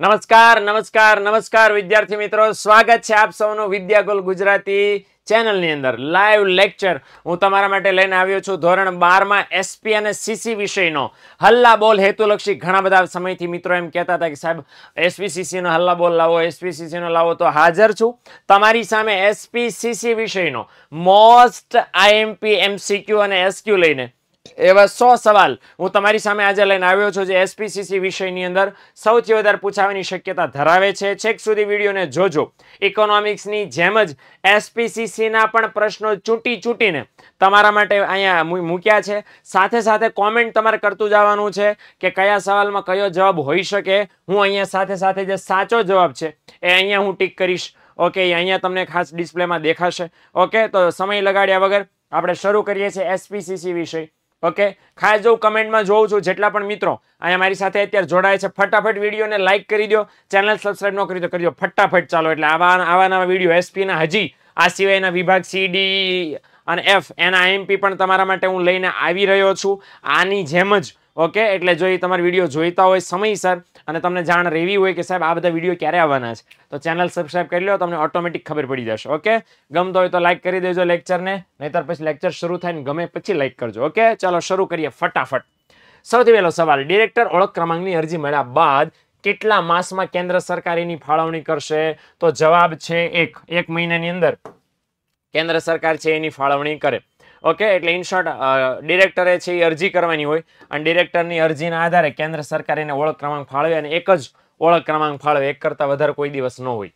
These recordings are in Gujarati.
નમસ્કાર નમસ્કાર નમસ્કાર વિદ્યાર્થી મિત્રો સ્વાગત છે આપ સૌનું વિદ્યાગુલ ગુજરાતી ચેનલની અંદર લાઈવ લેક્ચર હું તમારા માટે લઈને આવ્યો છું ધોરણ બારમાં એસપી અને સીસી વિષયનો હલ્લા બોલ હેતુલક્ષી ઘણા બધા સમયથી મિત્રો એમ કહેતા હતા કે સાહેબ એસપીસીસીનો હલ્લા બોલ લાવો એસપીસીસીનો લાવો તો હાજર છું તમારી સામે એસપી સીસી વિષયનો મોસ્ટ આઈએમપી એમસીક્યુ અને એસક્યુ લઈને એવા સો સવાલ હું તમારી સામે આજે લઈને આવ્યો છું જે એસપીસીસી વિષયની અંદર સૌથી વધારે પૂછાવાની શક્યતા ધરાવે છે છેક સુધી વિડીયોને જોજો ઇકોનોમિક્સની જેમ જ એસપીસીસીના પણ પ્રશ્નો ચૂંટી ચૂંટીને તમારા માટે અહીંયા મૂક્યા છે સાથે સાથે કોમેન્ટ તમારે કરતું જવાનું છે કે કયા સવાલમાં કયો જવાબ હોઈ શકે હું અહીંયા સાથે સાથે જે સાચો જવાબ છે એ અહીંયા હું ટીક કરીશ ઓકે અહીંયા તમને ખાસ ડિસ્પ્લેમાં દેખાશે ઓકે તો સમય લગાડ્યા વગર આપણે શરૂ કરીએ છીએ એસપીસીસી વિષય ઓકે ખાસ જો કમેન્ટમાં જોઉં છું જેટલા પણ મિત્રો અહીંયા મારી સાથે અત્યારે જોડાય છે ફટાફટ વિડીયોને લાઇક કરી દો ચેનલ સબસ્ક્રાઈબ ન કરી દો કરજો ફટાફટ ચાલો એટલે આવા આવા નવા વિડીયો એસપીના હજી આ સિવાયના વિભાગ સી ડી e, e અને એફ એના એમપી પણ તમારા માટે હું લઈને આવી રહ્યો છું આની જેમ જ ઓકે એટલે જો એ તમારા વિડીયો જોઈતા હોય સમયસર અને તમને જાણ રહેવી હોય કે સાહેબ આ બધા વિડીયો ક્યારે આવવાના છે તો ચેનલ સબસ્ક્રાઈબ કરી લો તમને ઓટોમેટિક ખબર પડી જશે ઓકે ગમતો હોય તો લાઇક કરી દેજો લેક્ચરને નહીતર પછી લેક્ચર શરૂ થાય ને ગમે પછી લાઇક કરજો ઓકે ચાલો શરૂ કરીએ ફટાફટ સૌથી પહેલો સવાલ ડિરેક્ટર ઓળખ ક્રમાંકની અરજી મળ્યા બાદ કેટલા માસમાં કેન્દ્ર સરકાર એની ફાળવણી કરશે તો જવાબ છે એક એક મહિનાની અંદર કેન્દ્ર સરકાર છે એની ફાળવણી કરે ઓકે એટલે ઇન શોર્ટ ડિરેક્ટરે છે એ અરજી કરવાની હોય અને ડિરેક્ટરની અરજીના આધારે કેન્દ્ર સરકાર એને ઓળખ ક્રમાંક ફાળવે અને એક જ ઓળખ ક્રમાંક ફાળવે એક કરતાં વધારે કોઈ દિવસ ન હોય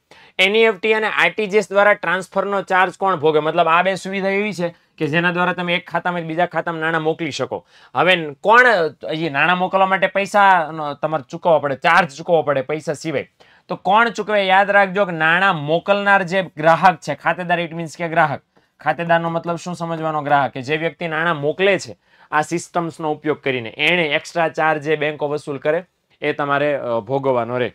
એનઈએફટી e અને આરટીજીએસ દ્વારા ટ્રાન્સફરનો ચાર્જ કોણ ભોગે મતલબ આ બે સુવિધા એવી છે કે જેના દ્વારા તમે એક ખાતામાં બીજા ખાતામાં નાણાં મોકલી શકો હવે કોણ એ નાણાં મોકલવા માટે પૈસા તમારે ચૂકવવા પડે ચાર્જ ચૂકવવો પડે પૈસા સિવાય તો કોણ ચૂકવે યાદ રાખજો કે નાણાં મોકલનાર જે ગ્રાહક છે ખાતેદાર ઇટ મીન્સ કે ગ્રાહક ખાતેદારનો મતલબ શું સમજવાનો ગ્રાહક કે જે વ્યક્તિ નાણાં મોકલે છે આ સિસ્ટમ્સનો ઉપયોગ કરીને એણે એક્સ્ટ્રા ચાર્જ જે બેંકો વસૂલ કરે એ તમારે ભોગવવાનો રહે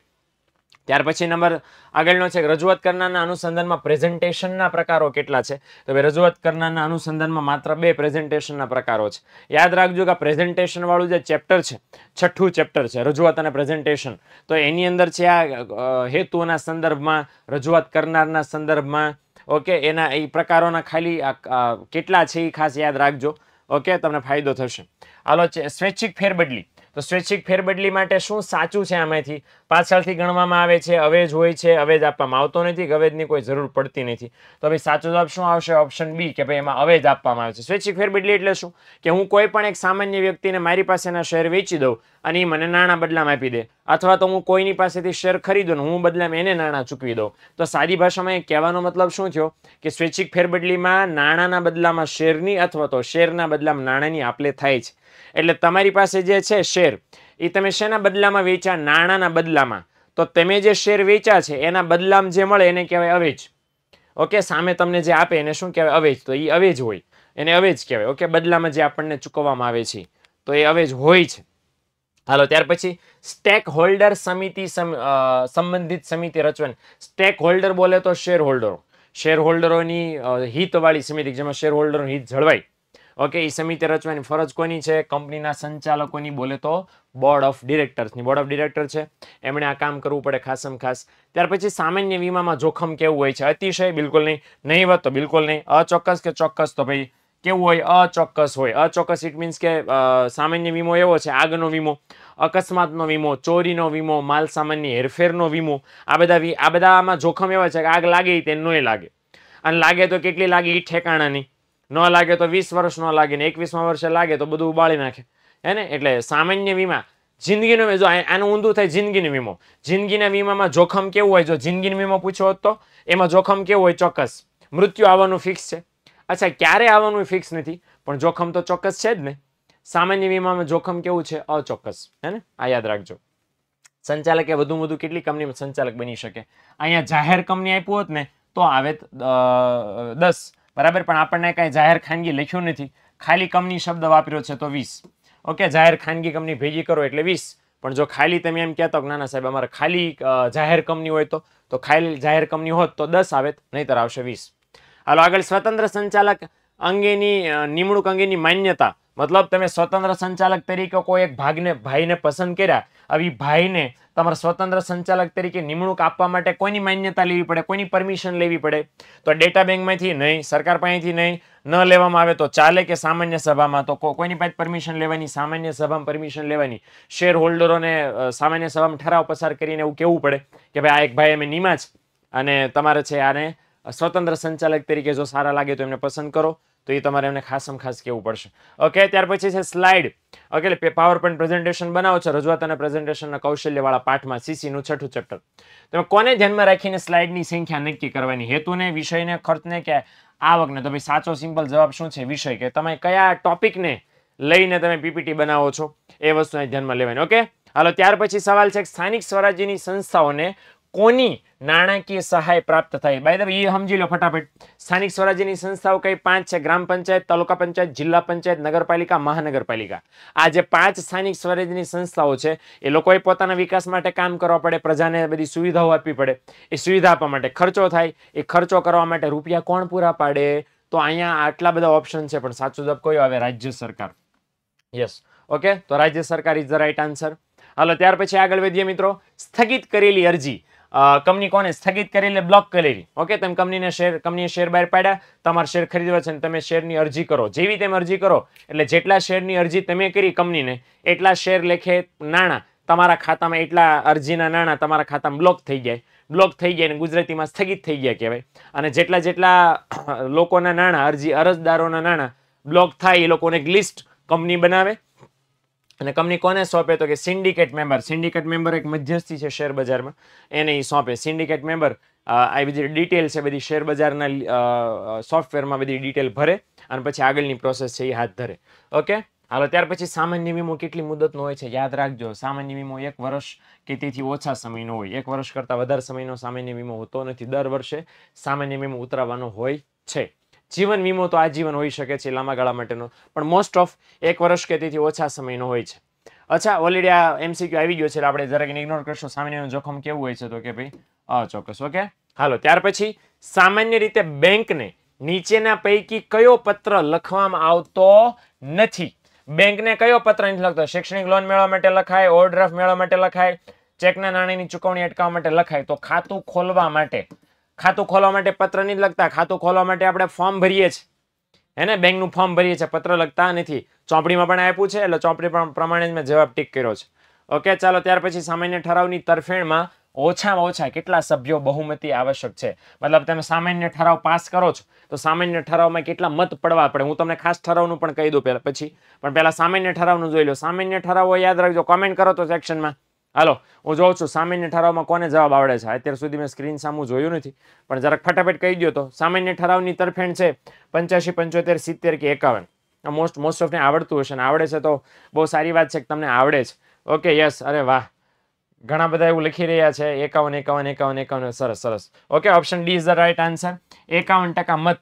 ત્યાર પછી નંબર આગળનો છે રજૂઆત કરનારના અનુસંધાનમાં પ્રેઝન્ટેશનના પ્રકારો કેટલા છે તો ભાઈ રજૂઆત કરનારના અનુસંધાનમાં માત્ર બે પ્રેઝન્ટેશનના પ્રકારો છે યાદ રાખજો કે આ પ્રેઝન્ટેશનવાળું જે ચેપ્ટર છે છઠ્ઠું ચેપ્ટર છે રજૂઆત અને પ્રેઝન્ટેશન તો એની અંદર છે આ હેતુઓના સંદર્ભમાં રજૂઆત કરનારના સંદર્ભમાં ઓકે એના એ પ્રકારોના ખાલી કેટલા છે એ ખાસ યાદ રાખજો ઓકે તમને ફાયદો થશે હાલો સ્વૈચ્છિક ફેરબદલી તો સ્વૈચ્છિક ફેરબદલી માટે શું સાચું છે આમાંથી પાછળથી ગણવામાં આવે છે અવેજ હોય છે અવેજ આપવામાં આવતો નથી કે અવેજની કોઈ જરૂર પડતી નથી તો ભાઈ સાચો જવાબ શું આવશે ઓપ્શન બી કે ભાઈ એમાં અવેજ આપવામાં આવે છે સ્વૈચ્છિક ફેરબદલી એટલે શું કે હું કોઈ પણ એક સામાન્ય વ્યક્તિને મારી પાસેના શેર વેચી દઉં અને એ મને નાણાં બદલામાં આપી દે અથવા તો હું કોઈની પાસેથી શેર ખરીદો ને હું બદલામાં એને નાણાં ચૂકવી દઉં તો સાદી ભાષામાં એ કહેવાનો મતલબ શું થયો કે સ્વૈચ્છિક ફેરબદલીમાં નાણાંના બદલામાં શેરની અથવા તો શેરના બદલામાં નાણાંની આપલે થાય છે એટલે તમારી પાસે જે છે શેર એ તમે શેના બદલામાં વેચ્યા નાણાંના બદલામાં તો તમે જે શેર વેચ્યા છે એના બદલામાં જે મળે એને કહેવાય અવેજ ઓકે સામે તમને જે આપે એને શું કહેવાય અવેજ તો એ અવેજ હોય એને અવેજ કહેવાય ઓકે બદલામાં જે આપણને ચૂકવવામાં આવે છે તો એ અવેજ હોય છે હાલો ત્યાર પછી સ્ટેક હોલ્ડર સમિતિ સંબંધિત સમિતિ રચવાની સ્ટેક હોલ્ડર બોલે તો શેર હોલ્ડરો શેર હોલ્ડરોની હિતવાળી સમિતિ જેમાં શેર હોલ્ડરનું હિત જળવાય ઓકે એ સમિતિ રચવાની ફરજ કોની છે કંપનીના સંચાલકોની બોલે તો બોર્ડ ઓફ ડિરેક્ટર્સની બોર્ડ ઓફ ડિરેક્ટર છે એમણે આ કામ કરવું પડે ખાસમ ખાસ ત્યાર પછી સામાન્ય વીમામાં જોખમ કેવું હોય છે અતિશય બિલકુલ નહીં નહીવત તો બિલકુલ નહીં અચોક્કસ કે ચોક્કસ તો ભાઈ કેવું હોય અચોક્કસ હોય અચોક્કસ ઇટ મીન્સ કે સામાન્ય વીમો એવો છે આગનો વીમો અકસ્માતનો વીમો ચોરીનો વીમો માલ સામાનની હેરફેરનો વીમો આ બધા આ બધામાં જોખમ એવા છે કે આગ લાગે તે નહીં લાગે અને લાગે તો કેટલી લાગે એ ઠેકાણાની ન લાગે તો વીસ વર્ષ ન લાગે ને એકવીસમાં વર્ષે લાગે તો બધું ઉબાળી નાખે હે એટલે સામાન્ય વીમા જિંદગીનો જો આનું ઊંધું થાય જિંદગીનો વીમો જિંદગીના વીમામાં જોખમ કેવું હોય જો જિંદગીનો વીમો પૂછ્યો હોત તો એમાં જોખમ કેવું હોય ચોક્કસ મૃત્યુ આવવાનું ફિક્સ છે અચ્છા ક્યારે આવવાનું ફિક્સ નથી પણ જોખમ તો ચોક્કસ છે જ ને સામાન્ય વીમામાં જોખમ કેવું છે અચોક્કસ હે ને આ યાદ રાખજો સંચાલકે વધુ વધુ કેટલી કંપનીમાં સંચાલક બની શકે અહીંયા જાહેર કંપની આપ્યું હોત ને તો આવે દસ બરાબર પણ આપણને કાંઈ જાહેર ખાનગી લખ્યું નથી ખાલી કંપની શબ્દ વાપર્યો છે તો વીસ ઓકે જાહેર ખાનગી કંપની ભેગી કરો એટલે વીસ પણ જો ખાલી તમે એમ કહેતો કે નાના સાહેબ અમારે ખાલી જાહેર કંપની હોય તો તો ખાલી જાહેર કંપની હોત તો દસ આવે નહીતર આવશે વીસ હાલો આગળ સ્વતંત્ર સંચાલક અંગેની નિમણૂક અંગેની માન્યતા મતલબ તમે સ્વતંત્ર સંચાલક તરીકે કોઈ એક ભાગને ભાઈને પસંદ કર્યા આવી ભાઈને તમારા સ્વતંત્ર સંચાલક તરીકે નિમણૂક આપવા માટે કોઈની માન્યતા લેવી પડે કોઈની પરમિશન લેવી પડે તો ડેટા બેંકમાંથી નહીં સરકાર પાસેથી નહીં ન લેવામાં આવે તો ચાલે કે સામાન્ય સભામાં તો કોઈની પાસે પરમિશન લેવાની સામાન્ય સભામાં પરમિશન લેવાની શેર હોલ્ડરોને સામાન્ય સભામાં ઠરાવ પસાર કરીને એવું કહેવું પડે કે ભાઈ આ એક ભાઈ અમે નિમાજ અને તમારે છે આને સ્વતંત્ર સંચાલક તરીકે જો સારા લાગે તો એમને પસંદ કરો તો એ તમારે એમને ખાસમ ખાસ કહેવું પડશે ઓકે ત્યાર પછી છે slide okay PowerPoint presentation બનાવો છો રજૂઆત અને પ્રેઝન્ટેશનના કૌશલ્યવાળા પાઠમાં સીસીનું છઠ્ઠું ચેપ્ટર તમે કોને ધ્યાનમાં રાખીને સ્લાઇડની સંખ્યા નક્કી કરવાની હેતુને વિષયને ખર્ચને કે આવકને તો ભાઈ સાચો સિમ્પલ જવાબ શું છે વિષય કે તમે કયા ટોપિકને લઈને તમે પીપીટી બનાવો છો એ વસ્તુને ધ્યાનમાં લેવાની ઓકે હાલો ત્યાર પછી સવાલ છે સ્થાનિક સ્વરાજ્યની સંસ્થાઓને કોની નાણાકીય સહાય પ્રાપ્ત થાય બાય ધ એ સમજી લો ફટાફટ સ્થાનિક સ્વરાજ્યની સંસ્થાઓ કઈ પાંચ છે ગ્રામ પંચાયત તાલુકા પંચાયત જિલ્લા પંચાયત નગરપાલિકા મહાનગરપાલિકા આ જે પાંચ સ્થાનિક સ્વરાજ્યની સંસ્થાઓ છે એ લોકોએ પોતાના વિકાસ માટે કામ કરવા પડે પ્રજાને બધી સુવિધાઓ આપવી પડે એ સુવિધા આપવા માટે ખર્ચો થાય એ ખર્ચો કરવા માટે રૂપિયા કોણ પૂરા પાડે તો અહીંયા આટલા બધા ઓપ્શન છે પણ સાચું જવાબ કયો આવે રાજ્ય સરકાર યસ ઓકે તો રાજ્ય સરકાર ઇઝ ધ રાઇટ આન્સર હાલો ત્યાર પછી આગળ વધીએ મિત્રો સ્થગિત કરેલી અરજી કંપની કોને સ્થગિત કરી એટલે બ્લોક કરેલી ઓકે તમે કંપનીને શેર કંપનીએ શેર બહાર પાડ્યા તમારા શેર ખરીદવા છે અને તમે શેરની અરજી કરો જેવી તેમ અરજી કરો એટલે જેટલા શેરની અરજી તમે કરી કંપનીને એટલા શેર લેખે નાણાં તમારા ખાતામાં એટલા અરજીના નાણાં તમારા ખાતામાં બ્લોક થઈ જાય બ્લોક થઈ ગયા અને ગુજરાતીમાં સ્થગિત થઈ ગયા કહેવાય અને જેટલા જેટલા લોકોના નાણાં અરજી અરજદારોના નાણાં બ્લોક થાય એ લોકોને એક લિસ્ટ કંપની બનાવે અને કંપની કોને સોંપે તો કે સિન્ડિકેટ મેમ્બર સિન્ડિકેટ મેમ્બર એક મધ્યસ્થી છે શેર બજારમાં એને એ સોંપે સિન્ડિકેટ મેમ્બર આ બધી ડિટેલ છે બધી શેર બજારના સોફ્ટવેરમાં બધી ડિટેલ ભરે અને પછી આગળની પ્રોસેસ છે એ હાથ ધરે ઓકે હાલો ત્યાર પછી સામાન્ય વીમો કેટલી મુદતનો હોય છે યાદ રાખજો સામાન્ય વીમો એક વર્ષ કે તેથી ઓછા સમયનો હોય એક વર્ષ કરતાં વધારે સમયનો સામાન્ય વીમો હોતો નથી દર વર્ષે સામાન્ય વીમો ઉતરાવવાનો હોય છે જીવન વીમો તો આજીવન હોઈ શકે છે લાંબા ગાળા માટેનો પણ મોસ્ટ ઓફ એક વર્ષ કે તેથી ઓછા સમયનો હોય છે અચ્છા ઓલરેડી આ એમસીક્યુ આવી ગયો છે આપણે જરાક ઇગ્નોર કરશું સામાન્ય જોખમ કેવું હોય છે તો કે ભાઈ આ ચોક્કસ ઓકે હાલો ત્યાર પછી સામાન્ય રીતે બેંકને નીચેના પૈકી કયો પત્ર લખવામાં આવતો નથી બેંકને કયો પત્ર નથી લખતો શૈક્ષણિક લોન મેળવવા માટે લખાય ઓવરડ્રાફ્ટ મેળવવા માટે લખાય ચેકના નાણાંની ચુકવણી અટકાવવા માટે લખાય તો ખાતું ખોલવા માટે ખાતું ખોલવા માટે પત્ર નહીં લખતા ખાતું ખોલવા માટે આપણે ફોર્મ ભરીએ છીએ હેને બેંકનું ફોર્મ ભરીએ છીએ પત્ર લખતા નથી ચોપડીમાં પણ આપ્યું છે એટલે ચોપડી પ્રમાણે જ મેં જવાબ ટીક કર્યો છે ઓકે ચાલો ત્યાર પછી સામાન્ય ઠરાવની તરફેણમાં ઓછામાં ઓછા કેટલા સભ્યો બહુમતી આવશ્યક છે મતલબ તમે સામાન્ય ઠરાવ પાસ કરો છો તો સામાન્ય ઠરાવમાં કેટલા મત પડવા પડે હું તમને ખાસ ઠરાવનું પણ કહી દઉં પહેલાં પછી પણ પહેલાં સામાન્ય ઠરાવનું જોઈ લો સામાન્ય ઠરાવો યાદ રાખજો કોમેન્ટ કરો તો સેક્શનમાં હાલો હું જોઉં છું સામાન્ય ઠરાવમાં કોને જવાબ આવડે છે અત્યાર સુધી મેં સ્ક્રીન સામું જોયું નથી પણ જરાક ફટાફટ કહી દો તો સામાન્ય ઠરાવની તરફેણ છે પંચ્યાસી પંચોતેર સિત્તેર કે એકાવન મોસ્ટ મોસ્ટ ઓફને આવડતું હશે ને આવડે છે તો બહુ સારી વાત છે કે તમને આવડે છે ઓકે યસ અરે વાહ ઘણા બધા એવું લખી રહ્યા છે એકાવન એકાવન એકાવન એકાવન સરસ સરસ okay option D is the right answer એકાવન ટકા મત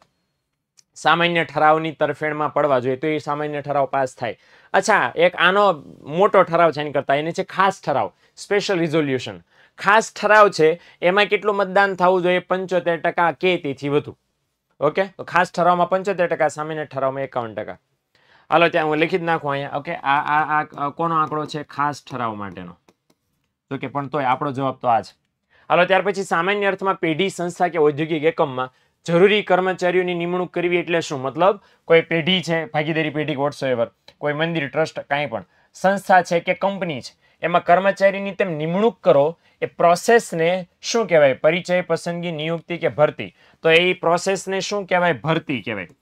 સામાન્ય ઠરાવની તરફેણમાં પડવા જોઈએ તો એ સામાન્ય ઠરાવ પાસ થાય અચ્છા એક આનો મોટો ઠરાવ છે એની કરતા એને છે ખાસ ઠરાવ સ્પેશિયલ રિઝોલ્યુશન ખાસ ઠરાવ છે એમાં કેટલું મતદાન થવું જોઈએ પંચોતેર ટકા કે તેથી વધુ ઓકે તો ખાસ ઠરાવમાં પંચોતેર ટકા સામાન્ય ઠરાવમાં એકાવન ટકા હાલો ત્યાં હું લખી જ નાખું અહીંયા ઓકે આ આ આ કોનો આંકડો છે ખાસ ઠરાવ માટેનો તો કે પણ તોય આપણો જવાબ તો આ છે હાલો ત્યાર પછી સામાન્ય અર્થમાં પેઢી સંસ્થા કે ઔદ્યોગિક એકમમાં જરૂરી કર્મચારીઓની નિમણૂક કરવી એટલે શું મતલબ કોઈ પેઢી છે ભાગીદારી પેઢી વોટ્સ એવર કોઈ મંદિર ટ્રસ્ટ કાંઈ પણ સંસ્થા છે કે કંપની છે એમાં કર્મચારીની તેમ નિમણૂક કરો એ પ્રોસેસને શું કહેવાય પરિચય પસંદગી નિયુક્તિ કે ભરતી તો એ પ્રોસેસને શું કહેવાય ભરતી કહેવાય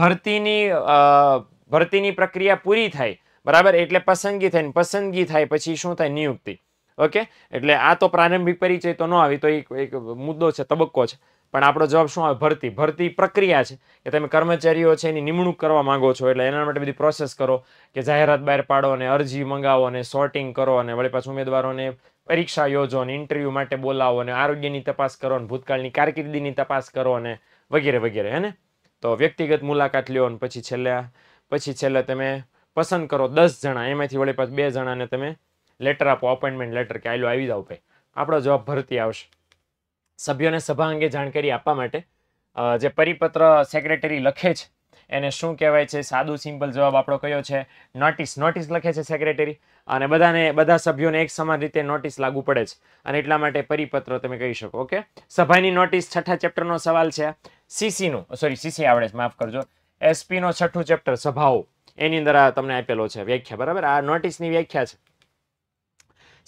ભરતીની ભરતીની પ્રક્રિયા પૂરી થાય બરાબર એટલે પસંદગી થાય પસંદગી થાય પછી શું થાય નિયુક્તિ ઓકે એટલે આ તો પ્રારંભિક પરિચય તો ન આવી તો એક મુદ્દો છે તબક્કો છે પણ આપણો જવાબ શું આવે ભરતી ભરતી પ્રક્રિયા છે કે તમે કર્મચારીઓ છે એની નિમણૂક કરવા માંગો છો એટલે એના માટે બધી પ્રોસેસ કરો કે જાહેરાત બહાર પાડો અને અરજી મંગાવો અને સોર્ટિંગ કરો અને વળી પાછું ઉમેદવારોને પરીક્ષા યોજો અને ઇન્ટરવ્યૂ માટે બોલાવો અને આરોગ્યની તપાસ કરો અને ભૂતકાળની કારકિર્દીની તપાસ કરો અને વગેરે વગેરે હે ને તો વ્યક્તિગત મુલાકાત લ્યો અને પછી છેલ્લે પછી છેલ્લે તમે પસંદ કરો દસ જણા એમાંથી વળી પાછ બે જણાને તમે લેટર આપો અપોઇન્ટમેન્ટ લેટર કે આઈલો આવી જાઓ ભાઈ આપણો જવાબ ભરતી આવશે સભ્યોને સભા અંગે જાણકારી આપવા માટે જે પરિપત્ર સેક્રેટરી લખે છે એને શું કહેવાય છે સાદું સિમ્પલ જવાબ આપણો કયો છે નોટિસ નોટિસ લખે છે સેક્રેટરી અને બધાને બધા સભ્યોને એક સમાન રીતે નોટિસ લાગુ પડે છે અને એટલા માટે પરિપત્ર તમે કહી શકો ઓકે સભાની નોટિસ છઠ્ઠા ચેપ્ટરનો સવાલ છે સીસીનો સોરી સીસી આવડે છે માફ કરજો એસપીનો છઠ્ઠું ચેપ્ટર સભાઓ એની અંદર આ તમને આપેલો છે વ્યાખ્યા બરાબર આ નોટિસની વ્યાખ્યા છે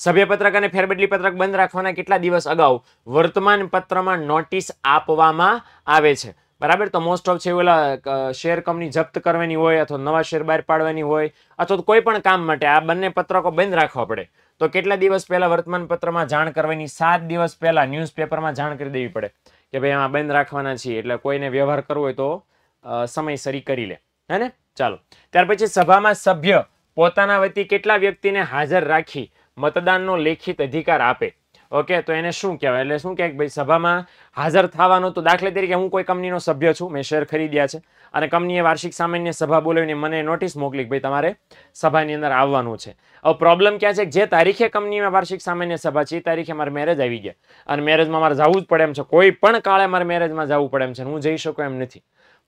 સભ્યપત્રક અને ફેરબદલી પત્રક બંધ રાખવાના કેટલા દિવસ અગાઉ વર્તમાન પત્રમાં નોટિસ આપવામાં આવે છે બરાબર તો મોસ્ટ ઓફ છે ઓલા શેર કંપની જપ્ત કરવાની હોય અથવા નવા શેર બહાર પાડવાની હોય અથવા કોઈ પણ કામ માટે આ બંને પત્રકો બંધ રાખવા પડે તો કેટલા દિવસ પહેલાં વર્તમાન પત્રમાં જાણ કરવાની સાત દિવસ પહેલાં ન્યૂઝપેપરમાં જાણ કરી દેવી પડે કે ભાઈ આમાં બંધ રાખવાના છીએ એટલે કોઈને વ્યવહાર કરવો હોય તો સમયસરી કરી લે હે ને ચાલો ત્યાર પછી સભામાં સભ્ય પોતાના વતી કેટલા વ્યક્તિને હાજર રાખી મતદાનનો લેખિત અધિકાર આપે ઓકે તો એને શું કહેવાય એટલે શું કહેવાય ભાઈ સભામાં હાજર થવાનો તો દાખલા તરીકે હું કોઈ કંપનીનો સભ્ય છું મેં શેર ખરીદ્યા છે અને કંપનીએ વાર્ષિક સામાન્ય સભા બોલાવીને મને નોટિસ મોકલી ભાઈ તમારે સભાની અંદર આવવાનું છે હવે પ્રોબ્લેમ ક્યાં છે જે તારીખે કંપનીમાં વાર્ષિક સામાન્ય સભા છે એ તારીખે મારે મેરેજ આવી ગયા અને મેરેજમાં મારે જવું જ પડે એમ છે કોઈ પણ કાળે મારે મેરેજમાં જવું પડે એમ છે હું જઈ શકું એમ નથી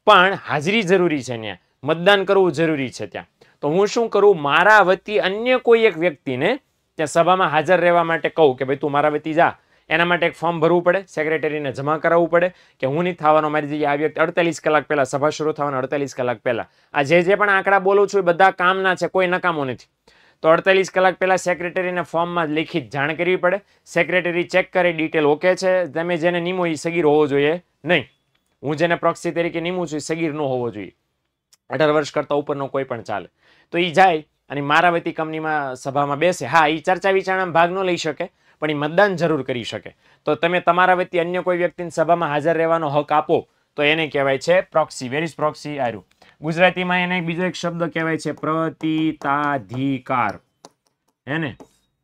પણ હાજરી જરૂરી છે ત્યાં મતદાન કરવું જરૂરી છે ત્યાં તો હું શું કરું મારા વતી અન્ય કોઈ એક વ્યક્તિને ત્યાં સભામાં હાજર રહેવા માટે કહું કે ભાઈ તું મારા વતી જા એના માટે એક ફોર્મ ભરવું પડે સેક્રેટરીને જમા કરાવવું પડે કે હું નહીં થવાનો મારી જગ્યાએ આવી વખતે અડતાલીસ કલાક પહેલાં સભા શરૂ થવાના અડતાલીસ કલાક પહેલાં આ જે જે પણ આંકડા બોલું છું એ બધા કામના છે કોઈ નકામો નથી તો અડતાલીસ કલાક પહેલાં સેક્રેટરીને ફોર્મમાં લેખિત જાણ કરવી પડે સેક્રેટરી ચેક કરે ડિટેલ ઓકે છે તમે જેને નિમો એ સગીર હોવો જોઈએ નહીં હું જેને પ્રોક્સી તરીકે નિમું છું એ સગીર ન હોવો જોઈએ અઢાર વર્ષ કરતાં ઉપરનો કોઈ પણ ચાલે તો એ જાય અને મારાવતી કંપનીમાં સભામાં બેસે હા એ ચર્ચા વિચારણામાં ભાગ ન લઈ શકે પણ એ મતદાન જરૂર કરી શકે તો તમે તમારા વતી અન્ય કોઈ વ્યક્તિને સભામાં હાજર રહેવાનો હક આપો તો એને કહેવાય છે પ્રોક્સી વેર પ્રોક્સી આર્યું ગુજરાતીમાં એને બીજો એક શબ્દ કહેવાય છે પ્રતિતાધિકાર હે ને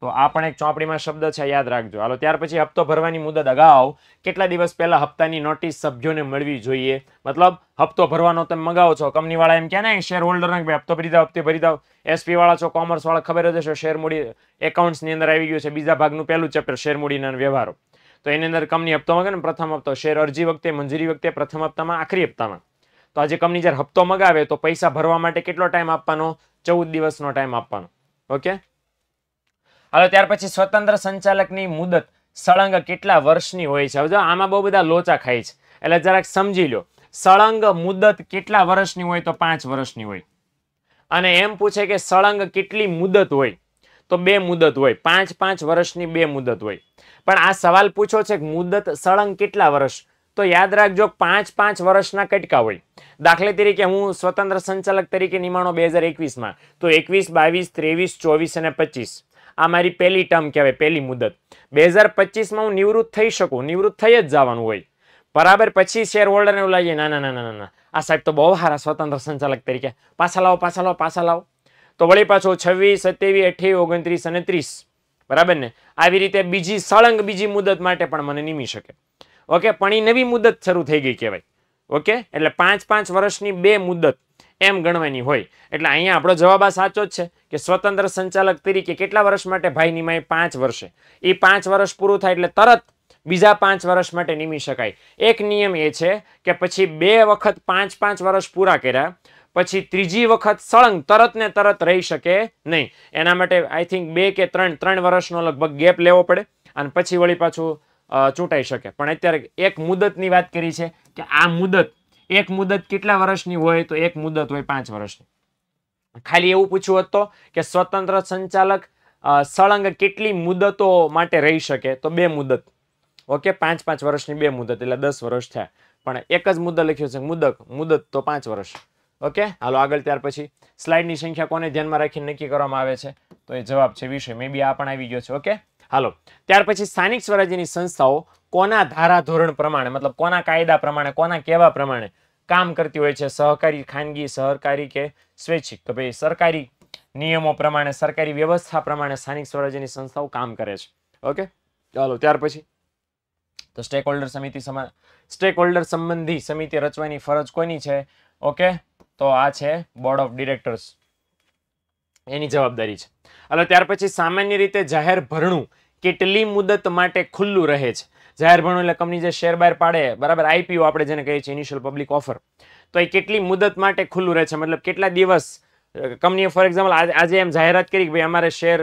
તો આ પણ એક ચોપડીમાં શબ્દ છે યાદ રાખજો હાલો ત્યાર પછી હપ્તો ભરવાની મુદત અગાઉ કેટલા દિવસ પહેલા હપ્તાની નોટિસ સભ્યોને મળવી જોઈએ મતલબ હપ્તો ભરવાનો તમે મંગાવો છો કંપનીવાળા એમ કે ને શેર હોલ્ડરને ભાઈ હપ્તો ભરી દો હપ્તે ભરી દો એસપી વાળા છો કોમર્સ વાળા ખબર જ હશે શેર મૂડી એકાઉન્ટ્સની અંદર આવી ગયું છે બીજા ભાગનું પહેલું ચેપ્ટર શેર મૂડીના વ્યવહારો તો એની અંદર કંપની હપ્તો મગાવે ને પ્રથમ હપ્તો શેર અરજી વખતે મંજૂરી વખતે પ્રથમ હપ્તામાં આખરી હપ્તામાં તો આજે કંપની જ્યારે હપ્તો મગાવે તો પૈસા ભરવા માટે કેટલો ટાઈમ આપવાનો ચૌદ દિવસનો ટાઈમ આપવાનો ઓકે હવે ત્યાર પછી સ્વતંત્ર સંચાલકની મુદત સળંગ કેટલા વર્ષની હોય છે હવે આમાં બહુ બધા લોચા ખાય છે એટલે જરાક સમજી લો સળંગ મુદત કેટલા વર્ષની હોય તો પાંચ વર્ષની હોય અને એમ પૂછે કે સળંગ કેટલી મુદત હોય તો બે મુદત હોય પાંચ પાંચ વર્ષની બે મુદત હોય પણ આ સવાલ પૂછો છે કે મુદત સળંગ કેટલા વર્ષ તો યાદ રાખજો પાંચ પાંચ વર્ષના કટકા હોય દાખલે તરીકે હું સ્વતંત્ર સંચાલક તરીકે નિમાણો બે હજાર એકવીસમાં તો એકવીસ બાવીસ ત્રેવીસ ચોવીસ અને પચીસ આ મારી પહેલી ટર્મ કહેવાય પહેલી મુદત બે હજાર પચીસમાં હું નિવૃત્ત થઈ શકું નિવૃત્ત થઈ જ જવાનું હોય બરાબર પછી શેર હોલ્ડરને એવું લાગે ના ના ના ના ના આ સાહેબ તો બહુ સારા સ્વતંત્ર સંચાલક તરીકે પાછા લાવો પાછા લાવો પાછા લાવો તો વળી પાછો છવ્વીસ સત્યાવીસ અઠ્યાવીસ ઓગણત્રીસ અને ત્રીસ બરાબર ને આવી રીતે બીજી સળંગ બીજી મુદત માટે પણ મને નિમી શકે ઓકે પણ એ નવી મુદત શરૂ થઈ ગઈ કહેવાય ઓકે એટલે પાંચ પાંચ વર્ષની બે મુદત એમ ગણવાની હોય એટલે અહીંયા આપણો જવાબ આ સાચો જ છે કે સ્વતંત્ર સંચાલક તરીકે કેટલા વર્ષ માટે ભાઈ નિમાય પાંચ વર્ષે એ પાંચ વર્ષ પૂરું થાય એટલે તરત બીજા પાંચ વર્ષ માટે નિમી શકાય એક નિયમ એ છે કે પછી બે વખત પાંચ પાંચ વર્ષ પૂરા કર્યા પછી ત્રીજી વખત સળંગ તરત ને તરત રહી શકે નહીં એના માટે આઈ થિંક બે કે ત્રણ ત્રણ વર્ષનો લગભગ ગેપ લેવો પડે અને પછી વળી પાછું ચૂંટાઈ શકે પણ અત્યારે એક મુદતની વાત કરી છે કે આ મુદત એક મુદત કેટલા વર્ષની હોય તો એક મુદત હોય પાંચ વર્ષની ખાલી એવું પૂછ્યું હોત કે સ્વતંત્ર સંચાલક સળંગ કેટલી મુદતો માટે રહી શકે તો બે મુદત ઓકે પાંચ પાંચ વર્ષની બે મુદત એટલે દસ વર્ષ થયા પણ એક જ મુદ્દો લખ્યો છે મુદક મુદત તો પાંચ વર્ષ ઓકે હાલો આગળ ત્યાર પછી સ્લાઇડની સંખ્યા કોને ધ્યાનમાં રાખીને નક્કી કરવામાં આવે છે તો એ જવાબ છે વિષય મેં બી આ પણ આવી ગયો છે ઓકે હાલો ત્યાર પછી સ્થાનિક સ્વરાજ્યની સંસ્થાઓ કોના ધારાધોરણ પ્રમાણે મતલબ કોના કાયદા પ્રમાણે કોના કેવા પ્રમાણે કામ કરતી હોય છે સહકારી ખાનગી સહકારી કે સ્વૈચ્છિક તો ભાઈ સરકારી નિયમો પ્રમાણે સરકારી વ્યવસ્થા પ્રમાણે સ્થાનિક સ્વરાજ્યની સંસ્થાઓ કામ કરે છે ઓકે ચાલો ત્યાર પછી તો સ્ટેક હોલ્ડર સમિતિ સ્ટેક હોલ્ડર સંબંધી સમિતિ રચવાની ફરજ કોની છે ઓકે તો આ છે બોર્ડ ઓફ ડિરેક્ટર્સ એની જવાબદારી છે હાલો ત્યાર પછી સામાન્ય રીતે જાહેર ભરણું કેટલી મુદત માટે ખુલ્લું રહે છે જાહેર ભણો એટલે કંપની જે શેર બહાર પાડે બરાબર આઈપીઓ આપણે જેને કહીએ છીએ ઇનિશિયલ પબ્લિક ઓફર તો એ કેટલી મુદત માટે ખુલ્લું રહે છે મતલબ કેટલા દિવસ કંપનીએ ફોર એક્ઝામ્પલ આજે એમ જાહેરાત કરી કે ભાઈ અમારે શેર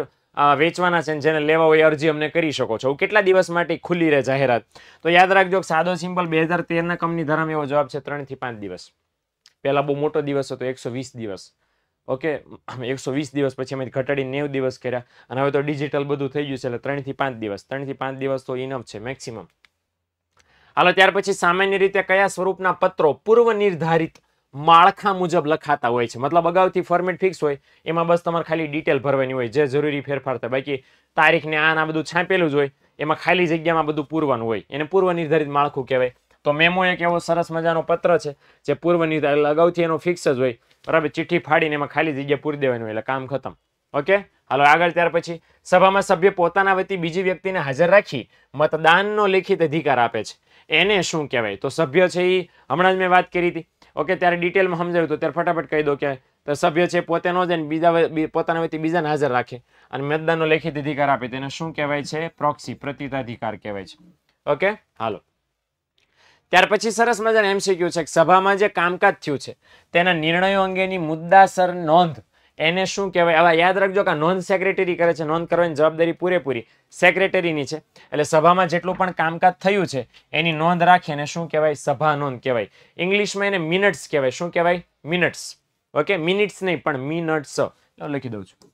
વેચવાના છે જેને લેવા હોય અરજી અમને કરી શકો છો કેટલા દિવસ માટે ખુલ્લી રહે જાહેરાત તો યાદ રાખજો સાદો સિમ્પલ બે હજાર તેરના કંપની ધરામ એવો જવાબ છે ત્રણથી પાંચ દિવસ પહેલાં બહુ મોટો દિવસ હતો એકસો વીસ દિવસ ઓકે એકસો વીસ દિવસ પછી અમે ઘટાડી નેવ દિવસ કર્યા અને હવે તો ડિજિટલ બધું થઈ ગયું છે એટલે ત્રણથી પાંચ દિવસ ત્રણથી પાંચ દિવસ તો ઇનફ છે મેક્સિમમ હાલો ત્યાર પછી સામાન્ય રીતે કયા સ્વરૂપના પત્રો પૂર્વ નિર્ધારિત માળખા મુજબ લખાતા હોય છે મતલબ અગાઉથી ફોર્મેટ ફિક્સ હોય એમાં બસ તમારે ખાલી ડિટેલ ભરવાની હોય જે જરૂરી ફેરફાર થાય બાકી તારીખને આના બધું છાંપેલું જ હોય એમાં ખાલી જગ્યામાં બધું પૂરવાનું હોય એને પૂર્વ નિર્ધારિત માળખું કહેવાય તો મેમો એક એવો સરસ મજાનો પત્ર છે જે પૂર્વ નિર્ધાર અગાઉથી એનો ફિક્સ જ હોય બરાબર ચિઠ્ઠી ફાડીને એમાં ખાલી જગ્યા પૂરી દેવાની હોય એટલે કામ ખતમ ઓકે હાલો આગળ ત્યાર પછી સભામાં સભ્ય પોતાના વતી બીજી વ્યક્તિને હાજર રાખી મતદાનનો લેખિત અધિકાર આપે છે એને શું કહેવાય તો સભ્ય છે એ હમણાં જ મેં વાત કરી હતી ઓકે ત્યારે ડિટેલમાં સમજાવ્યું તો ત્યારે ફટાફટ કહી દો કે તો સભ્ય છે પોતેનો જ અને બીજા પોતાના વતી બીજાને હાજર રાખે અને મતદાનનો લેખિત અધિકાર આપે તેને શું કહેવાય છે પ્રોક્સી પ્રતિતાધિકાર કહેવાય છે ઓકે હાલો ત્યાર પછી સરસ મજાના એમસીક્યુ છે સભામાં જે કામકાજ થયું છે તેના નિર્ણયો અંગેની મુદ્દાસર નોંધ એને શું કહેવાય આવા યાદ રાખજો કે નોંધ સેક્રેટરી કરે છે નોંધ કરવાની જવાબદારી પૂરેપૂરી સેક્રેટરીની છે એટલે સભામાં જેટલું પણ કામકાજ થયું છે એની નોંધ રાખી એને શું કહેવાય સભા નોંધ કહેવાય ઇંગ્લિશમાં એને મિનિટ્સ કહેવાય શું કહેવાય મિનિટ્સ ઓકે મિનિટ્સ નહીં પણ મિનટ્સ લખી દઉં છું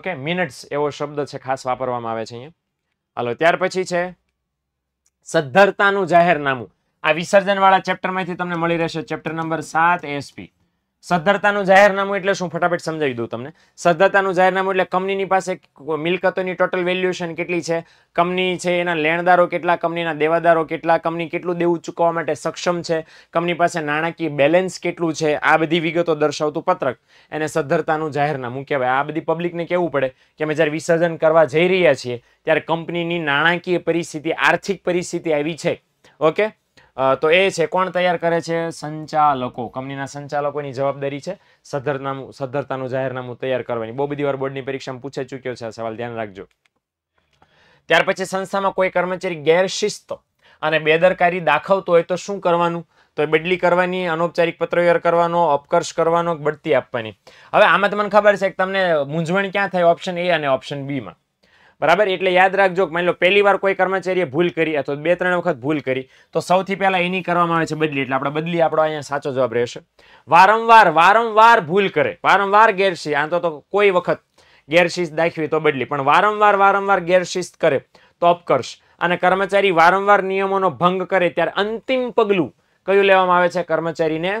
ઓકે મિનિટ્સ એવો શબ્દ છે ખાસ વાપરવામાં આવે છે અહીંયા હાલો ત્યાર પછી છે સદ્ધરતાનું જાહેરનામું આ વિસર્જનવાળા ચેપ્ટરમાંથી તમને મળી રહેશે ચેપ્ટર નંબર સાત એસપી સદ્ધરતાનું જાહેરનામું એટલે શું ફટાફટ સમજાવી દઉં તમને સદ્ધરતાનું જાહેરનામું એટલે કંપનીની પાસે મિલકતોની ટોટલ વેલ્યુએશન કેટલી છે કંપની છે એના લેણદારો કેટલા કંપનીના દેવાદારો કેટલા કંપની કેટલું દેવું ચૂકવવા માટે સક્ષમ છે કંપની પાસે નાણાકીય બેલેન્સ કેટલું છે આ બધી વિગતો દર્શાવતું પત્રક એને સદ્ધરતાનું જાહેરનામું કહેવાય આ બધી પબ્લિકને કહેવું પડે કે અમે જ્યારે વિસર્જન કરવા જઈ રહ્યા છીએ ત્યારે કંપનીની નાણાકીય પરિસ્થિતિ આર્થિક પરિસ્થિતિ આવી છે ઓકે તો એ છે કોણ તૈયાર કરે છે સંચાલકો કંપનીના સંચાલકોની જવાબદારી છે સદ્ધરનામું સદ્ધરતાનું જાહેરનામું તૈયાર કરવાની બહુ બધી વાર બોર્ડની પરીક્ષામાં પૂછાઈ ચૂક્યો છે આ સવાલ ધ્યાન રાખજો ત્યાર પછી સંસ્થામાં કોઈ કર્મચારી ગેરશિસ્ત અને બેદરકારી દાખવતો હોય તો શું કરવાનું તો એ બદલી કરવાની અનૌપચારિક પત્ર વ્યવહાર કરવાનો અપકર્ષ કરવાનો બઢતી આપવાની હવે આમાં તમને ખબર છે કે તમને મૂંઝવણ ક્યાં થાય ઓપ્શન એ અને ઓપ્શન બીમાં બરાબર એટલે યાદ રાખજો માની લો પહેલી વાર કોઈ કર્મચારીએ ભૂલ કરી અથવા બે ત્રણ વખત ભૂલ કરી તો સૌથી પહેલાં એની કરવામાં આવે છે બદલી એટલે આપણે બદલી આપણો અહીંયા સાચો જવાબ રહેશે વારંવાર વારંવાર ભૂલ કરે વારંવાર ગેરશી આ તો કોઈ વખત ગેરશિસ્ત દાખવી તો બદલી પણ વારંવાર વારંવાર ગેરશિસ્ત કરે તો અપકર્ષ અને કર્મચારી વારંવાર નિયમોનો ભંગ કરે ત્યારે અંતિમ પગલું કયું લેવામાં આવે છે કર્મચારીને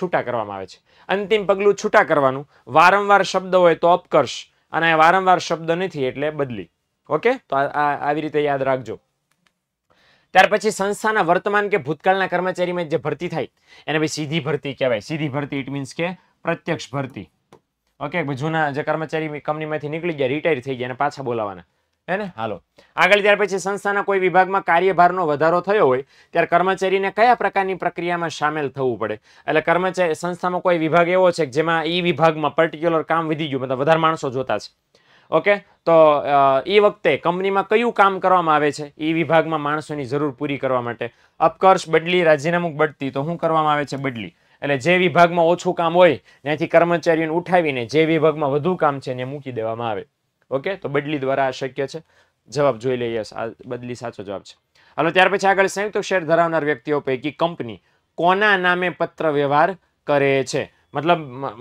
છૂટા કરવામાં આવે છે અંતિમ પગલું છૂટા કરવાનું વારંવાર શબ્દ હોય તો અપકર્ષ અને વારંવાર શબ્દ નથી એટલે બદલી ઓકે તો આવી રીતે યાદ રાખજો ત્યાર પછી સંસ્થાના વર્તમાન કે ભૂતકાળના કર્મચારીમાં જે ભરતી થાય એને ભાઈ સીધી ભરતી કહેવાય સીધી ભરતી ઇટ મીન્સ કે પ્રત્યક્ષ ભરતી ઓકે જૂના જે કર્મચારી કંપનીમાંથી નીકળી ગયા રિટાયર થઈ ગયા અને પાછા બોલાવાના હે હાલો આગળ ત્યાર પછી સંસ્થાના કોઈ વિભાગમાં કાર્યભારનો વધારો થયો હોય ત્યારે કર્મચારીને કયા પ્રકારની પ્રક્રિયામાં સામેલ થવું પડે એટલે કર્મચારી સંસ્થામાં કોઈ વિભાગ એવો છે કે જેમાં ઈ વિભાગમાં પર્ટિક્યુલર કામ વધી ગયું મતલબ વધારે માણસો જોતા છે ઓકે તો એ વખતે કંપનીમાં કયું કામ કરવામાં આવે છે એ વિભાગમાં માણસોની જરૂર પૂરી કરવા માટે અપકર્ષ બદલી રાજીનામું બદતી તો શું કરવામાં આવે છે બદલી એટલે જે વિભાગમાં ઓછું કામ હોય ત્યાંથી કર્મચારીઓને ઉઠાવીને જે વિભાગમાં વધુ કામ છે એને મૂકી દેવામાં આવે ઓકે તો બદલી દ્વારા આ શક્ય છે જવાબ જોઈ લઈએ આ બદલી સાચો જવાબ છે હાલો ત્યાર પછી આગળ સંયુક્ત શેર ધરાવનાર વ્યક્તિઓ પૈકી કંપની કોના નામે પત્ર વ્યવહાર કરે છે મતલબ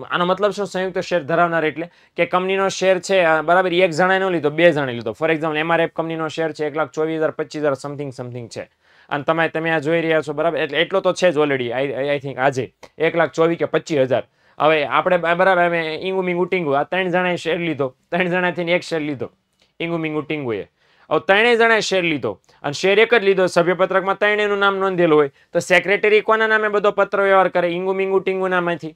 આનો મતલબ શું સંયુક્ત શેર ધરાવનાર એટલે કે કંપનીનો શેર છે બરાબર એક જણાએ ન લીધો બે જણાએ લીધો ફોર એક્ઝામ્પલ એફ કંપનીનો શેર છે એક લાખ ચોવીસ હજાર પચીસ હજાર સમથિંગ સમથિંગ છે અને તમે તમે આ જોઈ રહ્યા છો બરાબર એટલે એટલો તો છે જ ઓલરેડી આઈ આઈ થિંક આજે એક લાખ ચોવીસ કે પચીસ હજાર હવે આપણે બરાબર અમે ઈંગુ મીંગુ ટીંગુ આ ત્રણ જણાએ શેર લીધો ત્રણ જણાથી એક શેર લીધો ઈંગુ મીંગુ ટીંગુએ હવે ત્રણેય જણાએ શેર લીધો અને શેર એક જ લીધો સભ્યપત્રકમાં ત્રણેયનું નામ નોંધેલું હોય તો સેક્રેટરી કોના નામે બધો પત્ર વ્યવહાર કરે ઈંગુ મીંગુ ટીંગુ નામેથી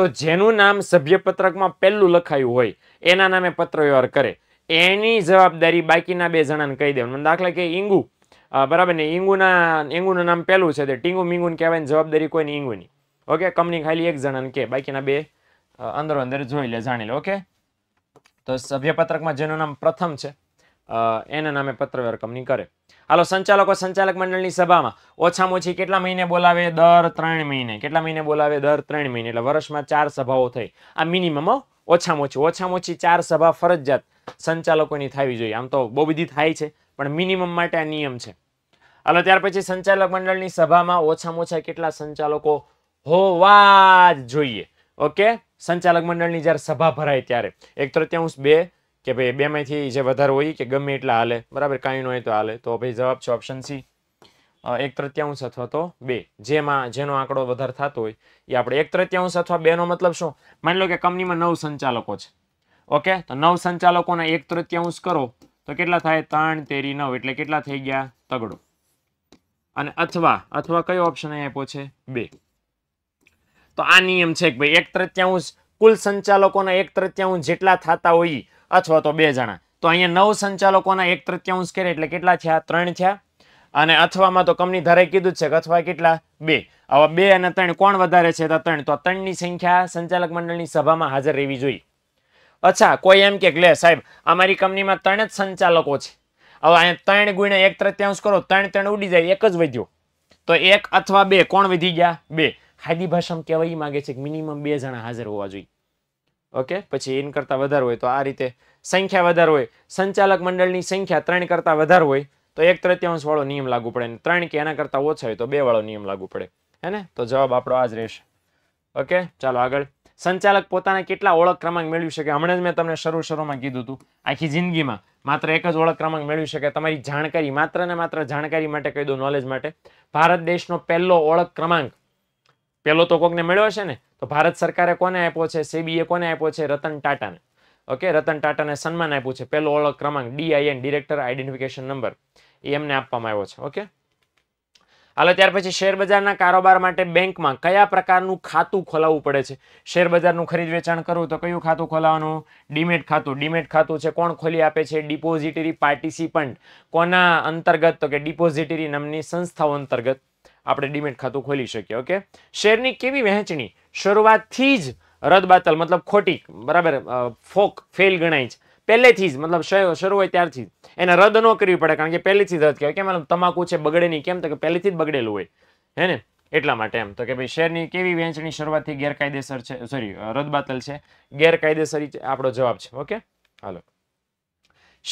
તો જેનું નામ સભ્યપત્રકમાં પહેલું લખાયું હોય એના નામે પત્ર વ્યવહાર કરે એની જવાબદારી બાકીના બે જણાને કહી દેવાનું દાખલા કે ઈંગુ બરાબર ને ઈંગુના ઈંગુનું નામ પહેલું છે તે ટીંગુ મીંગુને કહેવાય જવાબદારી કોઈની ઈંગુની ઓકે કંપની ખાલી એક જણાને કે બાકીના બે અંદરો અંદર જોઈ લે જાણી લે ઓકે તો સભ્યપત્રકમાં જેનું નામ પ્રથમ છે એના નામે પત્રવ્યવહાર કંપની કરે હાલો સંચાલકો સંચાલક મંડળની સભામાં ઓછામાં ઓછી કેટલા મહિને બોલાવે દર ત્રણ મહિને કેટલા મહિને બોલાવે દર ત્રણ મહિને એટલે વર્ષમાં ચાર સભાઓ થઈ આ મિનિમમ ઓછામાં ઓછી ઓછામાં ઓછી ચાર સભા ફરજિયાત સંચાલકોની થવી જોઈએ આમ તો બહુ બધી થાય છે પણ મિનિમમ માટે આ નિયમ છે હાલો ત્યાર પછી સંચાલક મંડળની સભામાં ઓછામાં ઓછા કેટલા સંચાલકો હોવા જ જોઈએ ઓકે સંચાલક મંડળની જ્યારે સભા ભરાય ત્યારે એક તૃત્યાંશ બે કે ભાઈ બેમાંથી જે વધારે હોય કે ગમે એટલા હાલે બરાબર કાંઈ ન હોય તો હાલે તો ભાઈ જવાબ છે ઓપ્શન સી એક તૃત્યાંશ અથવા તો બે જેમાં જેનો આંકડો વધારે થતો હોય એ આપણે એક તૃત્યાંશ અથવા બેનો મતલબ શું માની લો કે કંપનીમાં નવ સંચાલકો છે ઓકે તો નવ સંચાલકોના એક તૃત્યાંશ કરો તો કેટલા થાય ત્રણ તેરી નવ એટલે કેટલા થઈ ગયા તગડો અને અથવા અથવા કયો ઓપ્શન અહીંયા પહોંચે બે તો આ નિયમ છે કે ભાઈ એક તૃત્યાંશ કુલ સંચાલકોના એક તૃત્યાંશ જેટલા થતા હોય અથવા તો બે જણા તો અહીંયા નવ સંચાલકોના એક તૃત્યાંશ કરે એટલે કેટલા થયા ત્રણ થયા અને અથવામાં તો કંપની ધારે કીધું છે કે અથવા કેટલા બે આવા બે અને ત્રણ કોણ વધારે છે તો ત્રણ તો ત્રણની સંખ્યા સંચાલક મંડળની સભામાં હાજર રહેવી જોઈએ અચ્છા કોઈ એમ કે લે સાહેબ અમારી કંપનીમાં ત્રણ જ સંચાલકો છે હવે અહીંયા ત્રણ ગુણ્યા એક તૃત્યાંશ કરો ત્રણ ત્રણ ઉડી જાય એક જ વધ્યો તો એક અથવા બે કોણ વધી ગયા બે ખાલી ભાષામાં કહેવા એ માગે છે કે મિનિમમ બે જણા હાજર હોવા જોઈએ ઓકે પછી એન કરતાં વધારે હોય તો આ રીતે સંખ્યા વધારે હોય સંચાલક મંડળની સંખ્યા ત્રણ કરતાં વધારે હોય તો એક તૃતીયાંશ વાળો નિયમ લાગુ પડે ને ત્રણ કે એના કરતાં ઓછા હોય તો બે વાળો નિયમ લાગુ પડે હે ને તો જવાબ આપણો આ જ રહેશે ઓકે ચાલો આગળ સંચાલક પોતાના કેટલા ઓળખ ક્રમાંક મેળવી શકે હમણાં જ મેં તમને શરૂ શરૂમાં કીધું હતું આખી જિંદગીમાં માત્ર એક જ ઓળખ ક્રમાંક મેળવી શકે તમારી જાણકારી માત્ર ને માત્ર જાણકારી માટે કહી દઉં નોલેજ માટે ભારત દેશનો પહેલો ઓળખ ક્રમાંક પેલો તો કોકને મળ્યો છે ને તો ભારત સરકારે કોને આપ્યો છે સેબીએ કોને આપ્યો છે રતન ટાટાને ઓકે રતન ટાટાને સન્માન આપ્યું છે પેલો ઓળખ ક્રમાંક ડીઆઈએન ડિરેક્ટર આઈડેન્ટિફિકેશન નંબર એ એમને આપવામાં આવ્યો છે ઓકે હાલો ત્યાર પછી શેરબજારના કારોબાર માટે બેંકમાં કયા પ્રકારનું ખાતું ખોલાવવું પડે છે શેર બજારનું ખરીદ વેચાણ કરવું તો કયું ખાતું ખોલાવવાનું ડીમેટ ખાતું ડીમેટ ખાતું છે કોણ ખોલી આપે છે ડિપોઝિટરી પાર્ટિસિપન્ટ કોના અંતર્ગત તો કે ડિપોઝિટરી નામની સંસ્થાઓ અંતર્ગત આપણે ડીમેટ ખાતું ખોલી શકીએ ઓકે શેરની કેવી વહેંચણી શરૂઆતથી જ રદબાતલ મતલબ ખોટી બરાબર ફોક ફેલ ગણાય છે પહેલેથી જ મતલબ શરૂ હોય ત્યારથી એને રદ ન કરવી પડે કારણ કે પહેલેથી જ રદ કહેવાય કેમ મતલબ તમાકુ છે બગડે નહીં કેમ તો કે પહેલેથી જ બગડેલું હોય હે ને એટલા માટે એમ તો કે ભાઈ શેરની કેવી વહેંચણી શરૂઆતથી ગેરકાયદેસર છે સોરી રદબાતલ છે ગેરકાયદેસર આપણો જવાબ છે ઓકે હાલો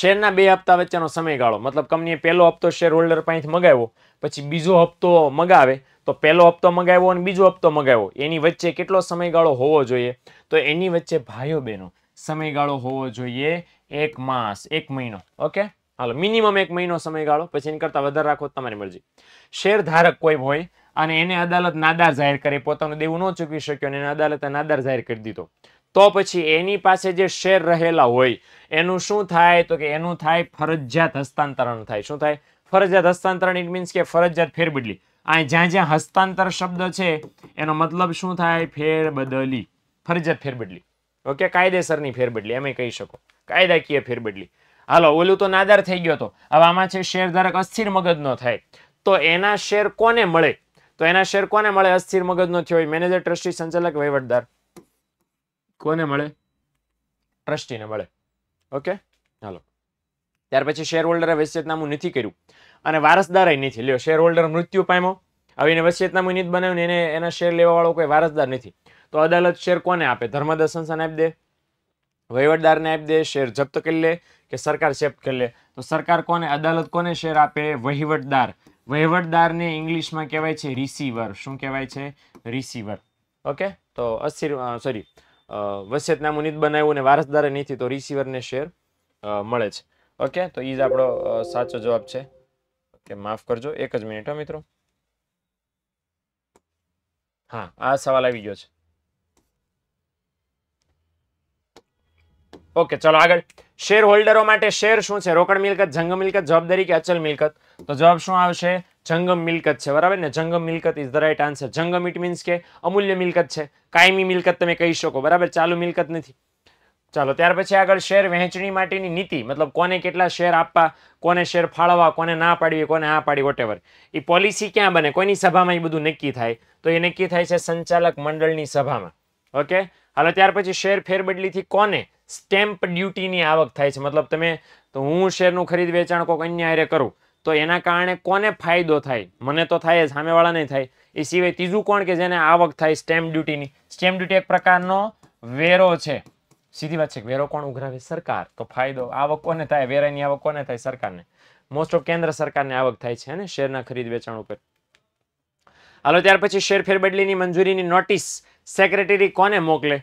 શેરના બે હપ્તા વચ્ચેનો સમયગાળો મતલબ કંપનીએ પહેલો હપ્તો શેર હોલ્ડર પાસેથી મગાવ્યો પછી બીજો હપ્તો મગાવે તો પહેલો હપ્તો મગાવ્યો અને બીજો હપ્તો મગાવ્યો એની વચ્ચે કેટલો સમયગાળો હોવો જોઈએ તો એની વચ્ચે ભાઈઓ બહેનો સમયગાળો હોવો જોઈએ એક માસ એક મહિનો ઓકે હાલો મિનિમમ એક મહિનો સમયગાળો પછી એની કરતાં વધારે રાખો તમારી મરજી શેર ધારક કોઈ હોય અને એને અદાલત નાદાર જાહેર કરે પોતાનું દેવું ન ચૂકવી શક્યો અને એને અદાલતે નાદાર જાહેર કરી દીધો તો પછી એની પાસે જે શેર રહેલા હોય એનું શું થાય તો કે એનું થાય ફરજિયાત હસ્તાંતરણ થાય શું થાય ફરજિયાત હસ્તાંતરણ ઇટ મીન્સ કે ફરજિયાત ફેરબદલી અહીં જ્યાં જ્યાં હસ્તાંતર શબ્દ છે એનો મતલબ શું થાય ફેરબદલી ફરજિયાત ફેરબદલી ઓકે કાયદેસરની ફેરબદલી એમ કહી શકો કાયદાકીય ફેરબદલી હાલો ઓલું તો નાદાર થઈ ગયો હતો હવે આમાં છે શેર ધારક અસ્થિર મગજનો થાય તો એના શેર કોને મળે તો એના શેર કોને મળે અસ્થિર મગજનો થયો હોય મેનેજર ટ્રસ્ટી સંચાલક વહીવટદાર કોને મળે ટ્રસ્ટીને મળે ઓકે હાલો ત્યાર પછી શેર હોલ્ડરે નામું નથી કર્યું અને વારસદાર નથી લ્યો શેર હોલ્ડર મૃત્યુ પામ્યો હવે એને વસિયતનામું બનાવ્યું એને એના શેર લેવાવાળો કોઈ વારસદાર નથી તો અદાલત શેર કોને આપે ધર્મદાસ સાને આપી દે વહીવટદારને આપી દે શેર જપ્ત કરી લે કે સરકાર સેપ્ટ કરી લે તો સરકાર કોને અદાલત કોને શેર આપે વહીવટદાર વહીવટદારને ઇંગ્લિશમાં કહેવાય છે રિસીવર શું કહેવાય છે રિસીવર ઓકે તો અસિર સોરી વસિયતનામું નીત બનાવ્યું અને વારસદારે નથી તો રિસીવરને શેર મળે છે ઓકે તો એ જ આપણો સાચો જવાબ છે ઓકે માફ કરજો એક જ મિનિટ હો મિત્રો હા આ સવાલ આવી ગયો છે ઓકે ચલો આગળ શેર હોલ્ડરો માટે શેર શું છે રોકડ મિલકત જંગમ મિલકત જવાબદારી કે અચલ મિલકત તો જવાબ શું આવશે જંગમ મિલકત છે બરાબર ને જંગમ મિલકત ઇઝ ધ રાઈટ આન્સર જંગમ ઇટ મીન્સ કે અમૂલ્ય મિલકત છે કાયમી મિલકત તમે કહી શકો બરાબર ચાલુ મિલકત નથી ચાલો ત્યાર પછી આગળ શેર વહેંચણી માટેની નીતિ મતલબ કોને કેટલા શેર આપવા કોને શેર ફાળવવા કોને ના પાડવી કોને આ પાડી વોટેવર એ પોલિસી ક્યાં બને કોઈની સભામાં એ બધું નક્કી થાય તો એ નક્કી થાય છે સંચાલક મંડળની સભામાં ઓકે હાલો ત્યાર પછી શેર ફેરબદલીથી કોને સ્ટેમ્પ ડ્યુટીની આવક થાય છે મતલબ તમે તો હું શેરનું ખરીદ વેચાણ કોઈક અન્ય આરે કરું તો એના કારણે કોને ફાયદો થાય મને તો થાય સામેવાળા નહીં થાય એ સિવાય ત્રીજું કોણ કે જેને આવક થાય સ્ટેમ્પ ડ્યુટીની સ્ટેમ્પ ડ્યુટી એક પ્રકારનો વેરો છે સીધી વાત છે કે વેરો કોણ ઉઘરાવે સરકાર તો ફાયદો આવક કોને થાય વેરાની આવક કોને થાય સરકારને મોસ્ટ ઓફ કેન્દ્ર સરકારને આવક થાય છે ને શેરના ખરીદ વેચાણ ઉપર હાલો ત્યાર પછી શેર ફેરબદલીની મંજૂરીની નોટિસ સેક્રેટરી કોને મોકલે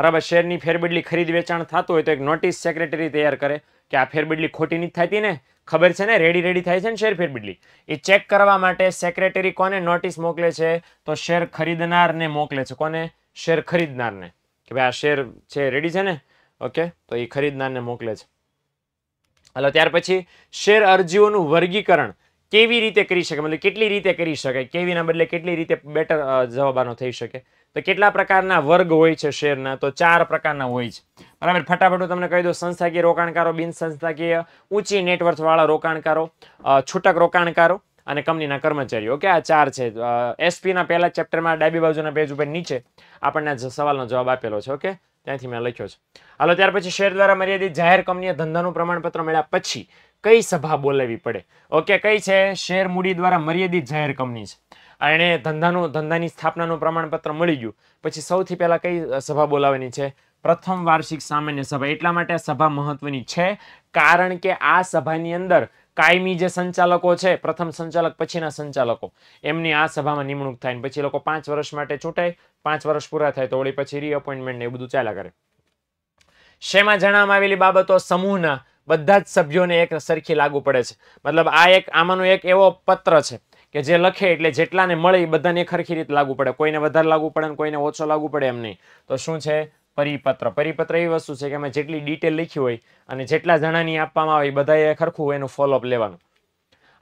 બરાબર શેરની ફેરબદલી ખરીદ વેચાણ થતું હોય તો એક નોટિસ સેક્રેટરી તૈયાર કરે કે આ ફેરબદલી ખોટી નથી થતી ને ખબર છે ને રેડી રેડી થાય છે ને શેર ફેરબદલી એ ચેક કરવા માટે સેક્રેટરી કોને નોટિસ મોકલે છે તો શેર ખરીદનારને મોકલે છે કોને શેર ખરીદનારને કે ભાઈ આ શેર છે રેડી છે ને ઓકે તો એ ખરીદનારને મોકલે છે હાલો ત્યાર પછી શેર અરજીઓનું વર્ગીકરણ કેવી રીતે કરી શકે મતલબ કેટલી રીતે કરી શકાય કેવીના બદલે કેટલી રીતે બેટર જવાબાનો થઈ શકે તો કેટલા પ્રકારના વર્ગ હોય છે શેરના તો ચાર પ્રકારના હોય છે બરાબર ફટાફટ હું તમને કહી દઉં સંસ્થાકીય રોકાણકારો બિન સંસ્થાકીય ઊંચી નેટવર્થવાળા રોકાણકારો છૂટક રોકાણકારો અને કંપનીના કર્મચારીઓ ઓકે આ ચાર છે એસપીના પહેલા ચેપ્ટરમાં ડાબી બાજુના પેજ ઉપર નીચે આપણને સવાલનો જવાબ આપેલો છે ઓકે ત્યાંથી મેં લખ્યો છે હાલો ત્યાર પછી શેર દ્વારા મર્યાદિત જાહેર કંપનીએ ધંધાનું પ્રમાણપત્ર મળ્યા પછી કઈ સભા બોલાવી પડે ઓકે કઈ છે શેર મૂડી દ્વારા મર્યાદિત જાહેર કંપની છે એણે ધંધાનું ધંધાની સ્થાપનાનું પ્રમાણપત્ર મળી ગયું પછી સૌથી પહેલાં કઈ સભા બોલાવવાની છે પ્રથમ વાર્ષિક સામાન્ય સભા એટલા માટે સભા મહત્વની છે કારણ કે આ સભાની અંદર કાયમી જે સંચાલકો છે પ્રથમ સંચાલક પછીના સંચાલકો એમની આ સભામાં નિમણૂક થાય પછી લોકો પાંચ વર્ષ માટે ચૂંટાય પાંચ વર્ષ પૂરા થાય તો વળી પછી રીઅપોઇન્ટમેન્ટ ને એ બધું ચાલ્યા કરે શેમાં જણાવવામાં આવેલી બાબતો સમૂહના બધા જ સભ્યોને એક સરખી લાગુ પડે છે મતલબ આ એક આમાંનો એક એવો પત્ર છે કે જે લખે એટલે જેટલાને મળે એ બધાને ખરખી રીતે લાગુ પડે કોઈને વધારે લાગુ પડે કોઈને ઓછો લાગુ પડે એમ નહીં તો શું છે પરિપત્ર પરિપત્ર એવી વસ્તુ છે કે અમે જેટલી ડિટેલ લખી હોય અને જેટલા જણાની આપવામાં આવે બધાએ ખરખું એનું ફોલોઅપ લેવાનું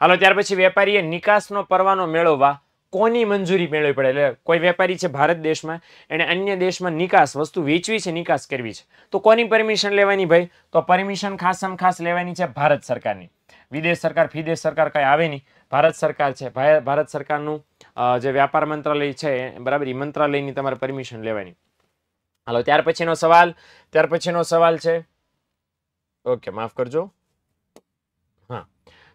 હાલો ત્યાર પછી વેપારીએ નિકાસનો પરવાનો મેળવવા કોની મંજૂરી મેળવી પડે એટલે કોઈ વેપારી છે ભારત દેશમાં એણે અન્ય દેશમાં નિકાસ વસ્તુ વેચવી છે નિકાસ કરવી છે તો કોની પરમિશન લેવાની ભાઈ તો પરમિશન ખાસમ ખાસ લેવાની છે ભારત સરકારની વિદેશ સરકાર ફિદેશ સરકાર કંઈ આવે નહીં ભારત સરકાર છે ભારત સરકારનું જે વ્યાપાર મંત્રાલય છે બરાબર એ મંત્રાલયની તમારે પરમિશન લેવાની હાલો ત્યાર પછીનો સવાલ ત્યાર પછીનો સવાલ છે ઓકે માફ કરજો હા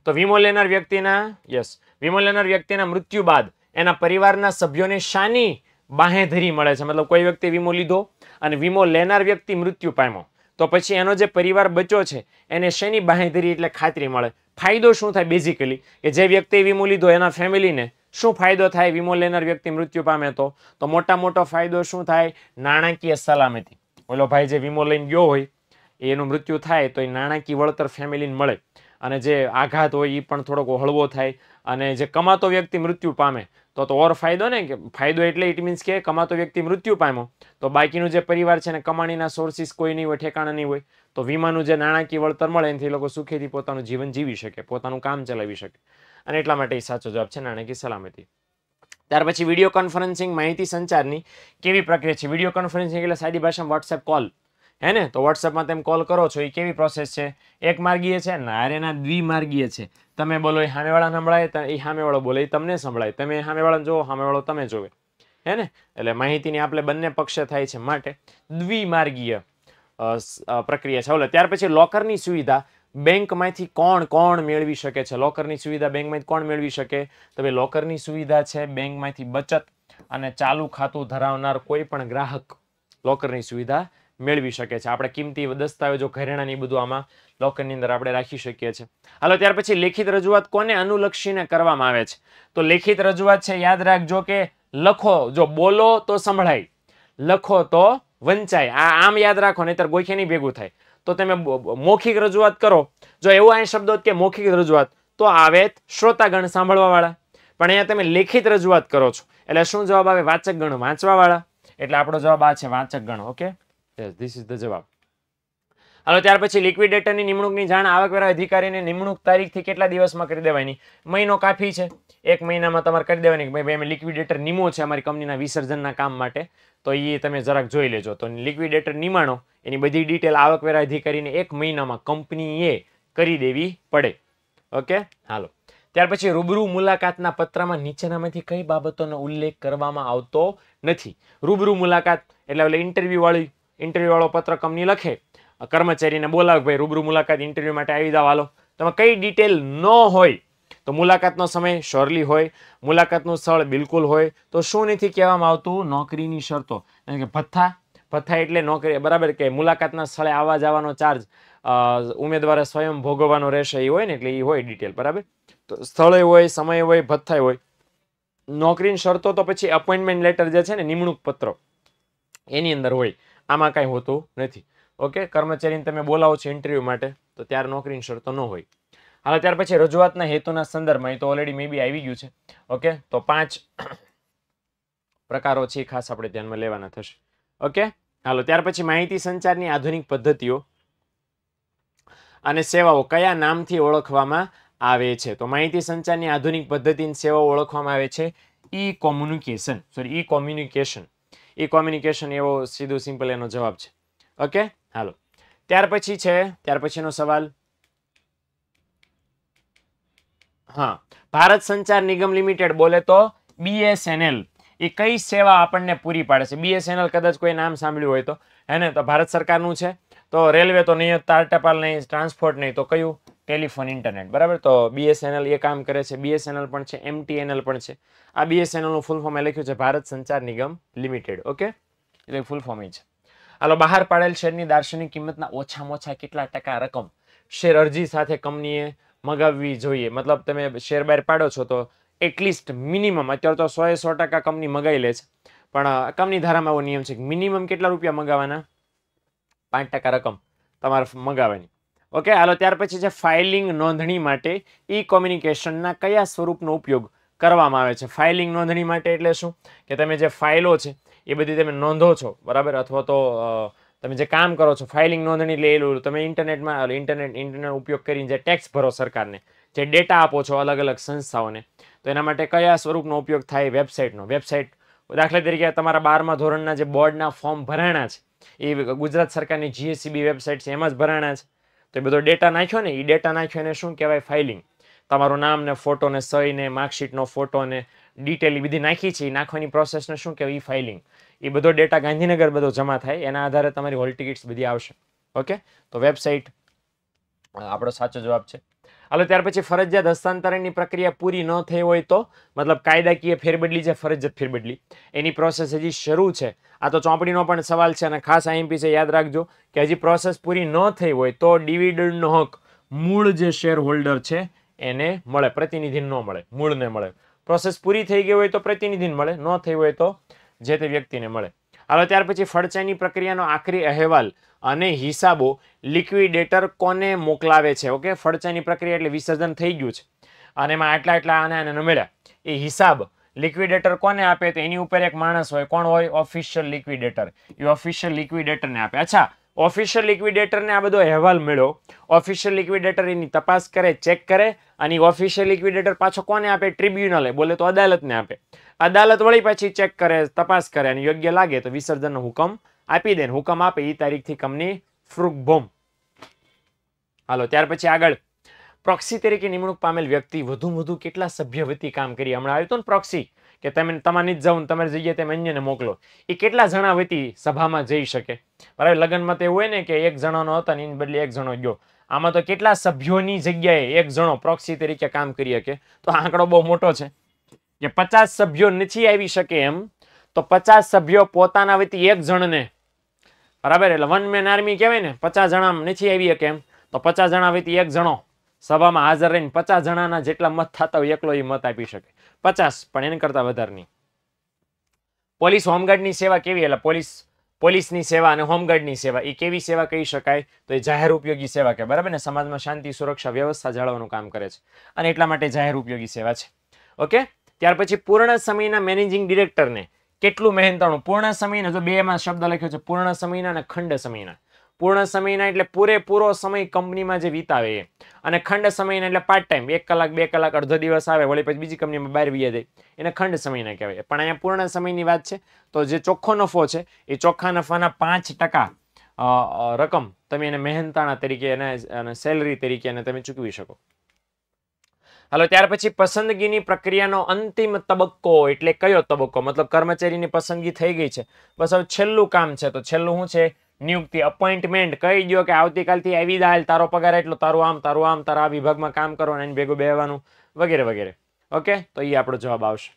તો વીમો લેનાર વ્યક્તિના યસ વીમો લેનાર વ્યક્તિના મૃત્યુ બાદ એના પરિવારના સભ્યોને શાની બાહેધરી મળે છે મતલબ કોઈ વ્યક્તિ વીમો લીધો અને વીમો લેનાર વ્યક્તિ મૃત્યુ પામ્યો તો પછી એનો જે પરિવાર બચ્યો છે એને શેની બાહેધરી એટલે ખાતરી મળે ફાયદો શું થાય બેઝિકલી કે જે વ્યક્તિએ વીમો લીધો એના ફેમિલીને શું ફાયદો થાય વીમો લેનાર વ્યક્તિ મૃત્યુ પામે તો મોટા મોટો ફાયદો શું થાય નાણાકીય સલામતી ઓલો ભાઈ જે વીમો લઈને ગયો હોય એનું મૃત્યુ થાય તો એ નાણાકીય વળતર ફેમિલીને મળે અને જે આઘાત હોય એ પણ થોડોક હળવો થાય અને જે કમાતો વ્યક્તિ મૃત્યુ પામે તો તો ઓર ફાયદો ને કે ફાયદો એટલે ઇટ મીન્સ કે કમાતો વ્યક્તિ મૃત્યુ પામ્યો તો બાકીનું જે પરિવાર છે ને કમાણીના સોર્સિસ કોઈ નહીં હોય ઠેકાણા નહીં હોય તો વીમાનું જે નાણાકીય વળતર મળે એનાથી લોકો સુખેથી પોતાનું જીવન જીવી શકે પોતાનું કામ ચલાવી શકે અને એટલા માટે એ સાચો જવાબ છે નાણાકીય સલામતી ત્યાર પછી વિડીયો કોન્ફરન્સિંગ માહિતી સંચારની કેવી પ્રક્રિયા છે વિડીયો કોન્ફરન્સિંગ એટલે સાદી ભાષામાં વોટ્સએપ કોલ હે ને તો વોટ્સએપમાં તમે કોલ કરો છો એ કેવી પ્રોસેસ છે એક માર્ગીય છે નારેના દ્વિમાર્ગીય છે તમે બોલો એ સામેવાળા સંભળાય એ સામેવાળો બોલે એ તમને સંભળાય તમે સામેવાળાને જોવો સામેવાળો તમે જોવે હે ને એટલે માહિતીની આપણે બંને પક્ષે થાય છે માટે દ્વિમાર્ગીય પ્રક્રિયા છે ઓલે ત્યાર પછી લોકરની સુવિધા બેંકમાંથી કોણ કોણ મેળવી શકે છે લોકરની સુવિધા બેંકમાંથી કોણ મેળવી શકે તો ભાઈ લોકરની સુવિધા છે બેંકમાંથી બચત અને ચાલુ ખાતું ધરાવનાર કોઈ પણ ગ્રાહક લોકરની સુવિધા મેળવી શકે છે આપણે કિંમતી દસ્તાવેજો ઘરેણાની બધું આમાં લોકરની અંદર આપણે રાખી શકીએ છીએ હાલો ત્યાર પછી લેખિત રજૂઆત કોને અનુલક્ષીને કરવામાં આવે છે તો લેખિત રજૂઆત છે યાદ રાખજો કે લખો જો બોલો તો સંભળાય લખો તો વંચાય આ આમ યાદ રાખો નહીતર ગોખેની ભેગું થાય તો તમે મૌખિક રજૂઆત કરો જો એવો અહીં શબ્દો કે મૌખિક રજૂઆત તો આવે શ્રોતાગણ સાંભળવાવાળા પણ અહીંયા તમે લેખિત રજૂઆત કરો છો એટલે શું જવાબ આવે વાચક ગણ વાંચવાવાળા એટલે આપણો જવાબ આ છે વાચક ગણ ઓકે ધીસ ઇઝ ધ જવાબ હાલો ત્યાર પછી લિક્વિડેટરની નિમણૂકની જાણ આવકવેરા અધિકારીને નિમણૂક તારીખથી કેટલા દિવસમાં કરી દેવાની મહિનો કાફી છે એક મહિનામાં તમારે કરી દેવાની કે ભાઈ અમે લિક્વિડેટર નિમો છે અમારી કંપનીના વિસર્જનના કામ માટે તો એ તમે જરાક જોઈ લેજો તો લિક્વિડેટર નિમાણો એની બધી ડિટેલ આવકવેરા અધિકારીને એક મહિનામાં કંપનીએ કરી દેવી પડે ઓકે હાલો ત્યાર પછી રૂબરૂ મુલાકાતના પત્રમાં નીચેનામાંથી કઈ બાબતોનો ઉલ્લેખ કરવામાં આવતો નથી રૂબરૂ મુલાકાત એટલે એટલે ઇન્ટરવ્યૂવાળી ઇન્ટરવ્યૂવાળો પત્ર કંપની લખે કર્મચારીને બોલાવો ભાઈ રૂબરૂ મુલાકાત ઇન્ટરવ્યૂ માટે આવી જાવ હાલો તમે કઈ ડિટેલ ન હોય તો મુલાકાતનો સમય શોર્લી હોય મુલાકાતનું સ્થળ બિલકુલ હોય તો શું નથી કહેવામાં આવતું નોકરીની શરતો કે ભથ્થા ભથ્થા એટલે નોકરી બરાબર કે મુલાકાતના સ્થળે આવવા જવાનો ચાર્જ ઉમેદવારે સ્વયં ભોગવવાનો રહેશે એ હોય ને એટલે એ હોય ડિટેલ બરાબર તો સ્થળે હોય સમય હોય ભથ્થા હોય નોકરીની શરતો તો પછી અપોઇન્ટમેન્ટ લેટર જે છે ને નિમણૂક પત્ર એની અંદર હોય આમાં કાંઈ હોતું નથી ઓકે કર્મચારીને તમે બોલાવો છો ઇન્ટરવ્યૂ માટે તો ત્યારે નોકરીની શરતો ન હોય હાલો ત્યાર પછી રજૂઆતના હેતુના સંદર્ભમાં એ તો ઓલરેડી મે બી આવી ગયું છે ઓકે તો પાંચ પ્રકારો છે ખાસ આપણે ધ્યાનમાં લેવાના થશે ઓકે હાલો ત્યાર પછી માહિતી સંચારની આધુનિક પદ્ધતિઓ અને સેવાઓ કયા નામથી ઓળખવામાં આવે છે તો માહિતી સંચારની આધુનિક પદ્ધતિની સેવાઓ ઓળખવામાં આવે છે e communication sorry e communication e communication એવો સીધો સિમ્પલ એનો જવાબ છે ઓકે હાલો ત્યાર પછી છે ત્યાર પછીનો સવાલ હા ભારત સંચાર નિગમ લિમિટેડ બોલે તો બીએસએનએલ એ કઈ સેવા આપણને પૂરી પાડે છે બીએસએનએલ કદાચ કોઈ નામ સાંભળ્યું હોય તો હેને તો ભારત સરકારનું છે તો રેલવે તો નહીં તાર ટપાલ નહીં ટ્રાન્સપોર્ટ નહીં તો કયું ટેલિફોન ઇન્ટરનેટ બરાબર તો બીએસએનએલ એ કામ કરે છે બીએસએનએલ પણ છે એમટીએનએલ પણ છે આ બીએસએનએલનું ફૂલ ફોર્મ લખ્યું છે ભારત સંચાર નિગમ લિમિટેડ ઓકે એટલે ફૂલ ફોર્મ એ છે હાલો બહાર પાડેલ શેરની દાર્શનિક કિંમતના ઓછામાં ઓછા કેટલા ટકા રકમ શેર અરજી સાથે કંપનીએ મગાવવી જોઈએ મતલબ તમે શેર બહાર પાડો છો તો એટલીસ્ટ મિનિમમ અત્યારે તો સોએ સો ટકા કંપની મગાવી લે છે પણ કંપની ધારામાં એવો નિયમ છે કે મિનિમમ કેટલા રૂપિયા મગાવવાના પાંચ ટકા રકમ તમારે મગાવવાની ઓકે હાલો ત્યાર પછી છે ફાઇલિંગ નોંધણી માટે ઈ કોમ્યુનિકેશનના કયા સ્વરૂપનો ઉપયોગ કરવામાં આવે છે ફાઇલિંગ નોંધણી માટે એટલે શું કે તમે જે ફાઇલો છે એ બધી તમે નોંધો છો બરાબર અથવા તો તમે જે કામ કરો છો ફાઇલિંગ નોંધણી લઈ તમે ઇન્ટરનેટમાં ઇન્ટરનેટ ઇન્ટરનેટ ઉપયોગ કરીને જે ટેક્સ ભરો સરકારને જે ડેટા આપો છો અલગ અલગ સંસ્થાઓને તો એના માટે કયા સ્વરૂપનો ઉપયોગ થાય વેબસાઇટનો વેબસાઇટ દાખલા તરીકે તમારા બારમા ધોરણના જે બોર્ડના ફોર્મ ભરાણા છે એ ગુજરાત સરકારની જીએસસીબી વેબસાઇટ છે એમાં જ ભરાણા છે તો એ બધો ડેટા નાખ્યો ને એ ડેટા નાખ્યો એને શું કહેવાય ફાઇલિંગ તમારું નામ ને ફોટો ને સહીને માર્કશીટનો ફોટો ને ડિટેલ એ બધી નાખી છે નાખવાની પ્રોસેસને શું કહેવાય ઈ ફાઇલિંગ એ બધો ડેટા ગાંધીનગર બધો જમા થાય એના આધારે તમારી હોલ ટિકિટ્સ બધી આવશે ઓકે તો વેબસાઇટ આપણો સાચો જવાબ છે હાલો ત્યાર પછી ફરજિયાત હસ્તાંતરણની પ્રક્રિયા પૂરી ન થઈ હોય તો મતલબ કાયદાકીય ફેરબદલી છે ફરજિયાત ફેરબદલી એની પ્રોસેસ હજી શરૂ છે આ તો ચોપડીનો પણ સવાલ છે અને ખાસ આઈએમપી છે યાદ રાખજો કે હજી પ્રોસેસ પૂરી ન થઈ હોય તો ડિવિડન્ડનો હક મૂળ જે શેર હોલ્ડર છે એને મળે પ્રતિનિધિ ન મળે મૂળને મળે પ્રોસેસ પૂરી થઈ ગઈ હોય તો પ્રતિનિધિને મળે ન થઈ હોય તો જે તે વ્યક્તિને મળે હવે ત્યાર પછી ફળચાની પ્રક્રિયાનો આખરી અહેવાલ અને હિસાબો લિક્વિડેટર કોને મોકલાવે છે ઓકે ફળચાની પ્રક્રિયા એટલે વિસર્જન થઈ ગયું છે અને એમાં આટલા આટલા આને આને મળ્યા એ હિસાબ લિક્વિડેટર કોને આપે તો એની ઉપર એક માણસ હોય કોણ હોય ઓફિશિયલ લિક્વિડેટર એ ઓફિશિયલ લિક્વિડેટરને આપે અચ્છા ઓફિશિયલ લિક્વિડેટરને આ બધો અહેવાલ મળ્યો ઓફિશિયલ લિક્વિડેટર એની તપાસ કરે ચેક કરે અને ઓફિશિયલ લિક્વિડેટર પાછો કોને આપે ટ્રિબ્યુનલે બોલે તો અદાલતને આપે અદાલત વળી પાછી ચેક કરે તપાસ કરે અને યોગ્ય લાગે તો વિસર્જનનો હુકમ આપી દે હુકમ આપે એ તારીખથી કંપની ફ્રુકભોમ હાલો ત્યાર પછી આગળ પ્રોક્સી તરીકે નિમણૂક પામેલ વ્યક્તિ વધુ વધુ કેટલા સભ્ય વતી કામ કરી હમણાં આવ્યું હતું ને પ્રોક્સી કે તમે તમારી જ જાઓ તમારી જગ્યાએ તમે અન્યને મોકલો એ કેટલા જણા વતી સભામાં જઈ શકે બરાબર લગ્નમાં તો એવું હોય ને કે એક જણાનો હતો ને એની બદલે એક જણો ગયો આમાં તો કેટલા સભ્યોની જગ્યાએ એક જણો પ્રોક્સી તરીકે કામ કરી શકે તો આંકડો બહુ મોટો છે કે પચાસ સભ્યો નથી આવી શકે એમ તો પચાસ સભ્યો પોતાના વતી એક જણને બરાબર એટલે વન મેન આર્મી કહેવાય ને પચાસ જણા નથી આવી શકે એમ તો પચાસ જણા વતી એક જણો સભામાં હાજર રહીને પચાસ જણાના જેટલા મત થતા હોય એકલો એ મત આપી શકે પચાસ પણ એને કરતા વધારે નહીં પોલીસ હોમગાર્ડની સેવા કેવી એટલે પોલીસ પોલીસની સેવા અને હોમગાર્ડની સેવા એ કેવી સેવા કહી શકાય તો એ જાહેર ઉપયોગી સેવા કે બરાબર ને સમાજમાં શાંતિ સુરક્ષા વ્યવસ્થા જાળવવાનું કામ કરે છે અને એટલા માટે જાહેર ઉપયોગી સેવા છે ઓકે ત્યાર પછી પૂર્ણ સમયના મેનેજિંગ ડિરેક્ટરને કેટલું મહેનતાણું પૂર્ણ સમયના જો બેમાં શબ્દ લખ્યો છે પૂર્ણ સમયના અને ખંડ સમયના પૂર્ણ સમયના એટલે પૂરેપૂરો સમય કંપનીમાં જે વિતાવે એ અને ખંડ સમયના એટલે પાર્ટ ટાઈમ એક કલાક બે કલાક અડધો દિવસ આવે વળી પછી બીજી કંપનીમાં બહાર વિયા જાય એને ખંડ સમયના કહેવાય પણ અહીંયા પૂર્ણ સમયની વાત છે તો જે ચોખ્ખો નફો છે એ ચોખ્ખા નફાના પાંચ રકમ તમે એને મહેનતાણા તરીકે એને સેલરી તરીકે એને તમે ચૂકવી શકો હાલો ત્યાર પછી પસંદગીની પ્રક્રિયાનો અંતિમ તબક્કો એટલે કયો તબક્કો મતલબ કર્મચારીની પસંદગી થઈ ગઈ છે બસ હવે છેલ્લું કામ છે તો છેલ્લું શું છે નિયુક્તિ અપોઇન્ટમેન્ટ કહી દો કે આવતીકાલથી આવી દાલ તારો પગાર એટલો તારું આમ તારું આમ તારા આ વિભાગમાં કામ કરો અને ભેગું બેવાનું વગેરે વગેરે ઓકે તો એ આપણો જવાબ આવશે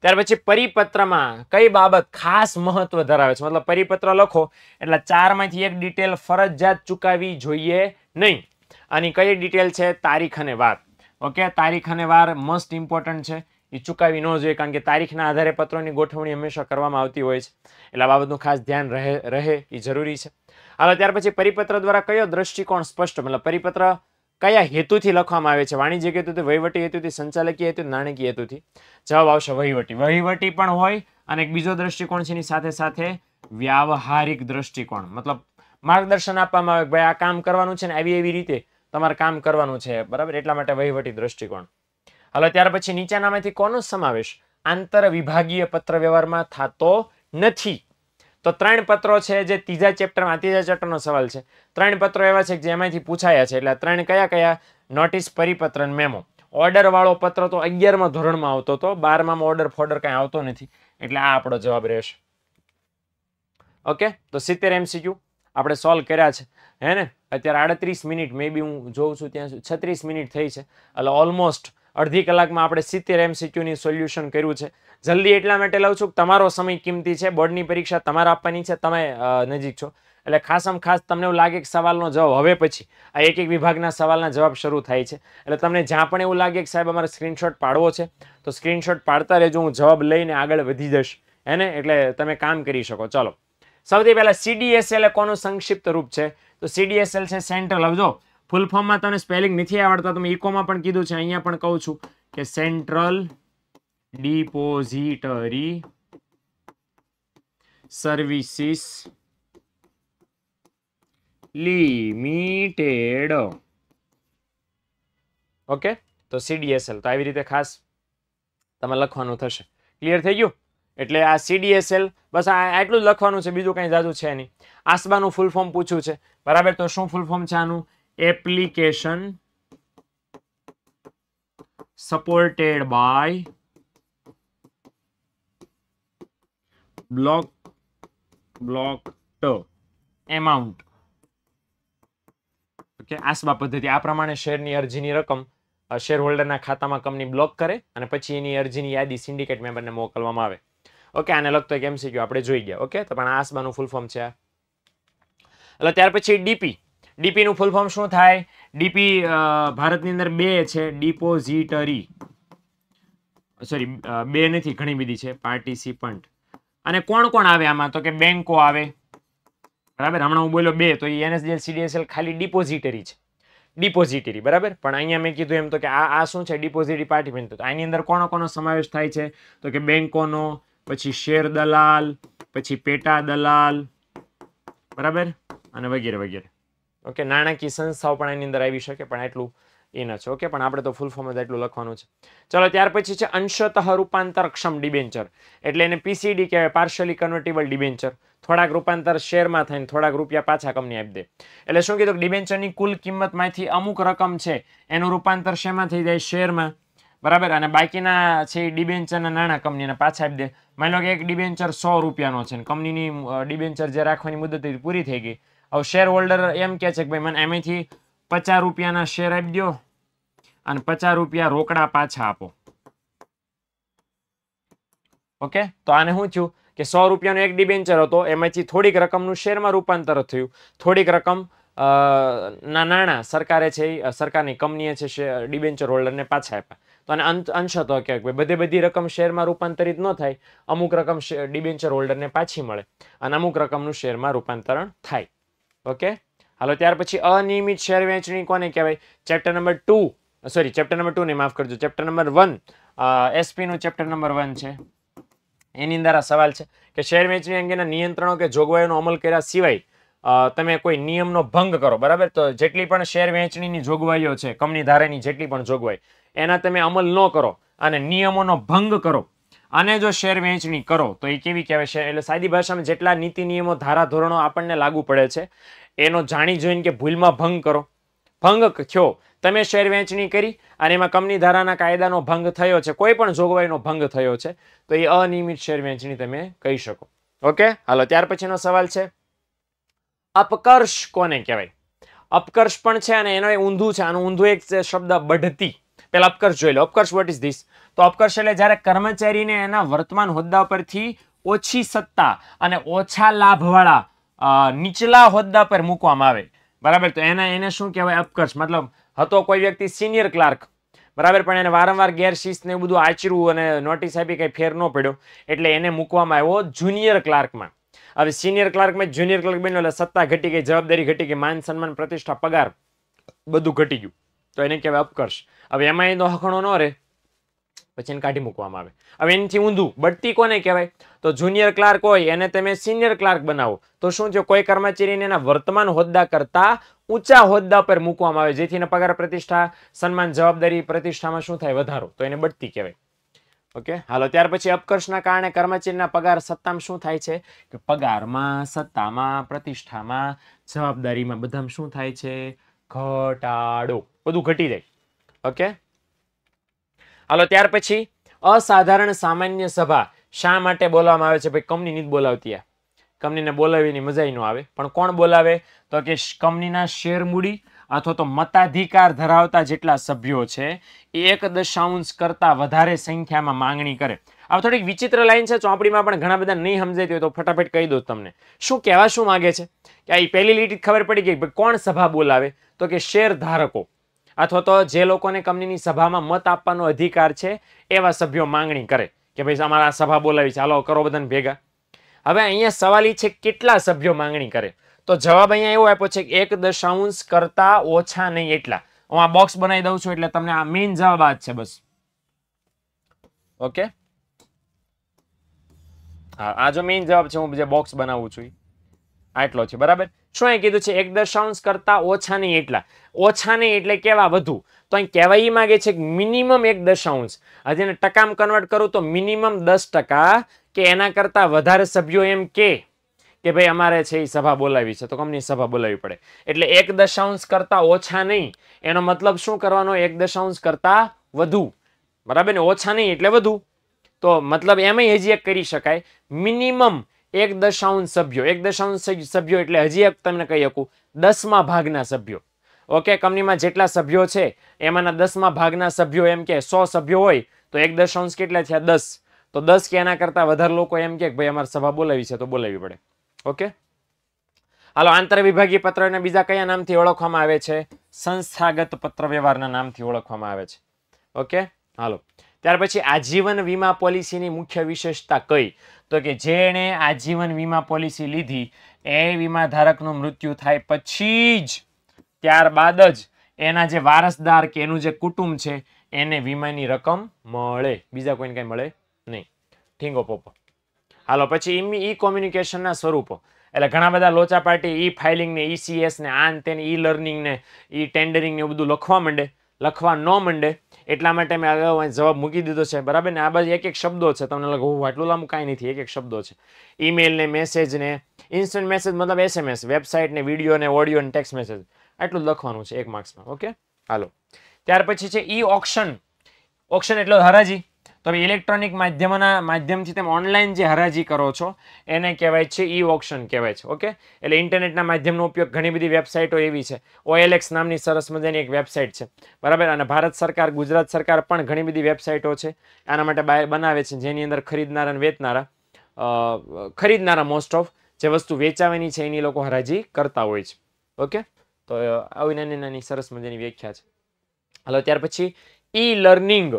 ત્યાર પછી પરિપત્રમાં કઈ બાબત ખાસ મહત્વ ધરાવે છે મતલબ પરિપત્ર લખો એટલે ચાર માંથી એક ડિટેલ ફરજિયાત ચૂકાવી જોઈએ નહીં આની કઈ ડિટેલ છે તારીખ અને વાર ઓકે તારીખ અને વાર મોસ્ટ ઇમ્પોર્ટન્ટ છે એ ચૂકાવી ન જોઈએ કારણ કે તારીખના આધારે પત્રોની ગોઠવણી હંમેશા કરવામાં આવતી હોય છે એટલે આ બાબતનું ખાસ ધ્યાન રહે રહે એ જરૂરી છે હવે ત્યાર પછી પરિપત્ર દ્વારા કયો દ્રષ્ટિકોણ સ્પષ્ટ મતલબ પરિપત્ર કયા હેતુથી લખવામાં આવે છે વાણિજ્યિક હેતુથી વહીવટી હેતુથી સંચાલકીય હેતુ નાણાકીય હેતુથી જવાબ આવશે વહીવટી વહીવટી પણ હોય અને એક બીજો દ્રષ્ટિકોણ છે એની સાથે સાથે વ્યાવહારિક દ્રષ્ટિકોણ મતલબ માર્ગદર્શન આપવામાં આવે ભાઈ આ કામ કરવાનું છે ને આવી એવી રીતે તમારે કામ કરવાનું છે બરાબર એટલા માટે વહીવટી દ્રષ્ટિકોણ હાલો ત્યાર પછી નીચેનામાંથી કોનો સમાવેશ આંતર વિભાગીય પત્ર વ્યવહારમાં થતો નથી તો ત્રણ પત્રો છે જે ત્રીજા ચેપ્ટરમાં ત્રીજા ચેપ્ટરનો સવાલ છે ત્રણ પત્રો એવા છે કે જેમાંથી પૂછાયા છે એટલે ત્રણ કયા કયા નોટિસ પરિપત્ર મેમો ઓર્ડરવાળો પત્ર તો અગિયારમાં ધોરણમાં આવતો હતો બારમાં ઓર્ડર ફોર્ડર કાંઈ આવતો નથી એટલે આ આપણો જવાબ રહેશે ઓકે તો સિત્તેર એમસીક્યુ આપણે સોલ્વ કર્યા છે હે ને અત્યારે આડત્રીસ મિનિટ મે બી હું જોઉં છું ત્યાં છત્રીસ મિનિટ થઈ છે એટલે ઓલમોસ્ટ અડધી કલાકમાં આપણે સિત્તેર એમસીક્યુની સોલ્યુશન કર્યું છે જલ્દી એટલા માટે લઉં છું કે તમારો સમય કિંમતી છે બોર્ડની પરીક્ષા તમારે આપવાની છે તમે નજીક છો એટલે ખાસમ ખાસ તમને એવું લાગે કે સવાલનો જવાબ હવે પછી આ એક એક વિભાગના સવાલના જવાબ શરૂ થાય છે એટલે તમને જ્યાં પણ એવું લાગે કે સાહેબ અમારે સ્ક્રીનશોટ પાડવો છે તો સ્ક્રીનશોટ પાડતા રહેજો હું જવાબ લઈને આગળ વધી જઈશ હે એટલે તમે કામ કરી શકો ચાલો સૌથી પહેલાં સીડીએસએલ એ કોનું સંક્ષિપ્ત રૂપ છે તો સીડીએસએલ છે સેન્ટ્રલ હવે ફૂલ ફોર્મમાં તમને સ્પેલિંગ નથી આવડતા તમે મેં ઇકોમાં પણ કીધું છે અહીંયા પણ કહું છું કે central depository services limited okay તો સીડીએસએલ તો આવી રીતે ખાસ તમે લખવાનું થશે ક્લિયર થઈ ગયું એટલે આ સીડીએસએલ બસ આ એટલું જ લખવાનું છે બીજું કંઈ જાજુ છે નહીં આસબાનું ફૂલ ફોર્મ પૂછ્યું છે બરાબર તો શું ફૂલ ફોર્મ છે આનું application supported by block block ટ એમાઉન્ટ ઓકે આસબા પદ્ધતિ આ પ્રમાણે શેરની અરજીની રકમ શેર હોલ્ડરના ખાતામાં કંપની બ્લોક કરે અને પછી એની અરજીની યાદી સિન્ડિકેટ મેમ્બરને મોકલવામાં આવે ઓકે આને લગતો એક એમસીક્યુ આપણે જોઈ ગયા ઓકે તો પણ આસબાનું ફૂલ ફોર્મ છે એટલે ત્યાર પછી ડીપી ડીપીનું ફૂલ ફોર્મ શું થાય ડીપી ભારતની અંદર બે છે ડિપોઝિટરી સોરી બે નથી ઘણી બધી છે પાર્ટિસિપન્ટ અને કોણ કોણ આવે આમાં તો કે બેંકો આવે બરાબર હમણાં હું બોલ્યો બે તો એ એનએસડીએલ સીડીએસએલ ખાલી ડિપોઝિટરી છે ડિપોઝિટરી બરાબર પણ અહીંયા મેં કીધું એમ તો કે આ આ શું છે ડિપોઝિટરી પાર્ટીમેન્ટ તો આની અંદર કોણ કોનો સમાવેશ થાય છે તો કે બેન્કોનો પછી શેર દલાલ પછી પેટા દલાલ બરાબર અને વગેરે વગેરે ઓકે નાણાકીય સંસ્થાઓ પણ એની અંદર આવી શકે પણ એટલું એ ન છે ઓકે પણ આપણે તો ફૂલ ફોર્મમાં એટલું લખવાનું છે ચલો ત્યાર પછી છે અંશતઃ રૂપાંતરક્ષમ ડિબેન્ચર એટલે એને પીસીડી કહેવાય પાર્શિયલી કન્વર્ટેબલ ડિબેન્ચર થોડાક રૂપાંતર શેરમાં થઈને થોડાક રૂપિયા પાછા કંપની આપી દે એટલે શું કીધું ડિબેન્ચરની કુલ કિંમતમાંથી અમુક રકમ છે એનું રૂપાંતર શેમાં થઈ જાય શેરમાં બરાબર અને બાકીના છે ડિબેન્ચરના નાણાં કંપનીને પાછા આપી દે માની લો કે એક ડિબેન્ચર સો રૂપિયાનો છે કંપનીની ડિબેન્ચર જે રાખવાની મુદત પૂરી થઈ ગઈ હવે શેર હોલ્ડર એમ કહે છે કે ભાઈ મને એમાંથી પચાસ રૂપિયાના શેર આપી દો અને પચાસ રૂપિયા રોકડા પાછા આપો ઓકે તો આને શું થયું કે સો રૂપિયાનો એક ડિબેન્ચર હતો એમાંથી થોડીક રકમનું શેરમાં રૂપાંતર થયું થોડીક રકમ ના નાણાં સરકારે છે સરકારની કંપનીએ છે ડિબેન્ચર હોલ્ડરને પાછા આપ્યા તો અને અંત અંશ હતો કે બધે બધી રકમ શેરમાં રૂપાંતરિત ન થાય અમુક રકમ ડિબેન્ચર હોલ્ડરને પાછી મળે અને અમુક રકમનું શેરમાં રૂપાંતરણ થાય ઓકે હાલો ત્યાર પછી અનિયમિત શેર વહેંચણી કોને કહેવાય chapter number two sorry chapter number two ને માફ કરજો ચેપ્ટર નંબર વન એસપીનું ચેપ્ટર નંબર વન છે એની અંદર આ સવાલ છે કે શેર વેચણી અંગેના નિયંત્રણો કે જોગવાઈઓનો અમલ કર્યા સિવાય તમે કોઈ નિયમનો ભંગ કરો બરાબર તો જેટલી પણ શેર વહેંચણીની જોગવાઈઓ છે કંપની ધારેની જેટલી પણ જોગવાઈ એના તમે અમલ ન કરો અને નિયમોનો ભંગ કરો આને જો શેર વહેંચણી કરો તો એ કેવી કહેવાય શેર એટલે સાદી ભાષામાં જેટલા નીતિ નિયમો ધારા ધોરણો આપણને લાગુ પડે છે એનો જાણી જોઈને કે ભૂલમાં ભંગ કરો ભંગ થયો તમે શેર વહેંચણી કરી અને એમાં કંપની ધારાના કાયદાનો ભંગ થયો છે કોઈ પણ જોગવાઈનો ભંગ થયો છે તો એ અનિયમિત શેર વહેંચણી તમે કહી શકો ઓકે હાલો ત્યાર પછીનો સવાલ છે અપકર્ષ કોને કહેવાય અપકર્ષ પણ છે અને એનો ઊંધું છે આનું ઊંધું એક શબ્દ બઢતી પહેલાં અપકર્ષ જોઈ લો અપકર્ષ વોટ ઇઝ ધીસ તો અપકર્ષ એટલે જ્યારે કર્મચારીને એના વર્તમાન હોદ્દા પરથી ઓછી સત્તા અને ઓછા લાભવાળા નીચલા હોદ્દા પર મૂકવામાં આવે બરાબર તો એના એને શું કહેવાય અપકર્ષ મતલબ હતો કોઈ વ્યક્તિ સિનિયર ક્લાર્ક બરાબર પણ એને વારંવાર ગેરશિસ્તને બધું આચર્યું અને નોટિસ આપી કંઈ ફેર ન પડ્યો એટલે એને મૂકવામાં આવ્યો જુનિયર ક્લાર્કમાં હવે સિનિયર ક્લાર્કમાં જુનિયર ક્લાર્ક બન્યો એટલે સત્તા ઘટી ગઈ જવાબદારી ઘટી ગઈ માન સન્માન પ્રતિષ્ઠા પગાર બધું ઘટી ગયું તો એને કહેવાય અપકર્ષ હવે એમાં એનો હખણો ન રહે પછી એને કાઢી મૂકવામાં આવે હવે એનાથી ઊંધું બઢતી કોને કહેવાય તો જુનિયર ક્લાર્ક હોય એને તમે સિનિયર ક્લાર્ક બનાવો તો શું છે કોઈ કર્મચારીને એના વર્તમાન હોદ્દા કરતા ઊંચા હોદ્દા પર મૂકવામાં આવે જેથી એના પગાર પ્રતિષ્ઠા સન્માન જવાબદારી પ્રતિષ્ઠામાં શું થાય વધારો તો એને બઢતી કહેવાય ઓકે હાલો ત્યાર પછી અપકર્ષના કારણે કર્મચારીના પગાર સત્તામાં શું થાય છે કે પગારમાં સત્તામાં પ્રતિષ્ઠામાં જવાબદારીમાં બધામાં શું થાય છે ઘટાડો બધું ઘટી જાય ઓકે હાલો ત્યાર પછી અસાધારણ સામાન્ય સભા શા માટે બોલાવવામાં આવે છે ભાઈ કંપનીની જ બોલાવતી આ કંપનીને બોલાવીની મજાઈ ન આવે પણ કોણ બોલાવે તો કે કંપનીના શેર મૂડી અથવા તો મતાધિકાર ધરાવતા જેટલા સભ્યો છે એ એક દશાંશ કરતાં વધારે સંખ્યામાં માંગણી કરે આ થોડીક વિચિત્ર લાઈન છે ચોપડીમાં પણ ઘણા બધા નહીં સમજાતી હોય તો ફટાફટ કહી દઉં તમને શું કહેવા શું માગે છે કે આ પહેલી લીટી ખબર પડી ગઈ કોણ સભા બોલાવે તો કે શેર ધારકો અથવા તો જે લોકોને કંપનીની સભામાં મત આપવાનો અધિકાર છે એવા સભ્યો માંગણી કરે કે ભાઈ અમારા સભા બોલાવી ચાલો કરો બધાને ભેગા હવે અહીંયા સવાલ છે કેટલા સભ્યો માંગણી કરે તો જવાબ અહીંયા એવો આપ્યો છે કે એક દશાંશ કરતા ઓછા નહીં એટલા હું આ બોક્સ બનાવી દઉં છું એટલે તમને આ મેઇન જવાબ આ છે બસ ઓકે હા આ જો મેઇન જવાબ છે હું જે બોક્સ બનાવું છું આટલો છે બરાબર શું અહીં કીધું છે એક દશાંશ કરતાં ઓછા નહીં એટલા ઓછા નહીં એટલે કેવા વધુ તો અહીં કહેવાય એ માગે છે મિનિમમ એક દશાંશ હજી એને ટકામાં કન્વર્ટ કરું તો મિનિમમ દસ ટકા કે એના કરતાં વધારે સભ્યો એમ કે કે ભાઈ અમારે છે એ સભા બોલાવી છે તો કંપની સભા બોલાવી પડે એટલે એક દશાંશ કરતાં ઓછા નહીં એનો મતલબ શું કરવાનો એક દશાંશ કરતાં વધુ બરાબર ને ઓછા નહીં એટલે વધુ તો મતલબ એમાં હજી એક કરી શકાય મિનિમમ એક દશાંશ સભ્યો એક દશાંશ સભ્યો એટલે હજી એક તમને કહી શકું દસમા ભાગના સભ્યો ઓકે કંપનીમાં જેટલા સભ્યો છે એમાંના દસમા ભાગના સભ્યો એમ કે સો સભ્યો હોય તો એક દશાંશ કેટલા થયા દસ તો દસ કે એના કરતાં વધારે લોકો એમ કે ભાઈ અમારે સભા બોલાવી છે તો બોલાવી પડે ઓકે હાલો આંતર વિભાગીય પત્ર અને બીજા કયા નામથી ઓળખવામાં આવે છે સંસ્થાગત પત્ર વ્યવહારના નામથી ઓળખવામાં આવે છે ઓકે હાલો ત્યાર પછી આજીવન વીમા પોલિસીની મુખ્ય વિશેષતા કઈ તો કે જેણે આજીવન વીમા પોલિસી લીધી એ વીમા ધારકનું મૃત્યુ થાય પછી જ ત્યારબાદ જ એના જે વારસદાર કે એનું જે કુટુંબ છે એને વીમાની રકમ મળે બીજા કોઈને કંઈ મળે નહીં ઠીંગો પોપો હાલો પછી ઈ કોમ્યુનિકેશનના સ્વરૂપો એટલે ઘણા બધા લોચા પાર્ટી ઈ ફાઇલિંગને ઈસીએસ ને આન તેને ઈ લર્નિંગને ઈ ટેન્ડરિંગને એવું બધું લખવા માંડે લખવા ન માંડે એટલા માટે મેં અગાઉ જવાબ મૂકી દીધો છે બરાબર ને આ બાજુ એક એક શબ્દો છે તમને લાગુ આટલું લાંબુ કાંઈ નથી એક એક શબ્દો છે ઈમેલને મેસેજને ઇન્સ્ટન્ટ મેસેજ મતલબ એસએમએસ વેબસાઇટને ને ઓડિયો અને ટેક્સ્ટ મેસેજ આટલું લખવાનું છે એક માર્ક્સમાં ઓકે હાલો ત્યાર પછી છે ઈ ઓપ્શન ઓપ્શન એટલે હરાજી તમે ઇલેક્ટ્રોનિક માધ્યમના માધ્યમથી તમે ઓનલાઈન જે હરાજી કરો છો એને કહેવાય છે ઈ ઓક્શન કહેવાય છે ઓકે એટલે ઇન્ટરનેટના માધ્યમનો ઉપયોગ ઘણી બધી વેબસાઇટો એવી છે ઓએલએક્સ નામની સરસ મજાની એક વેબસાઇટ છે બરાબર અને ભારત સરકાર ગુજરાત સરકાર પણ ઘણી બધી વેબસાઇટો છે આના માટે બનાવે છે જેની અંદર ખરીદનારા અને વેચનારા ખરીદનારા મોસ્ટ ઓફ જે વસ્તુ વેચાવાની છે એની લોકો હરાજી કરતા હોય છે ઓકે તો આવી નાની નાની સરસ મજાની વ્યાખ્યા છે હાલો ત્યાર પછી ઈ લર્નિંગ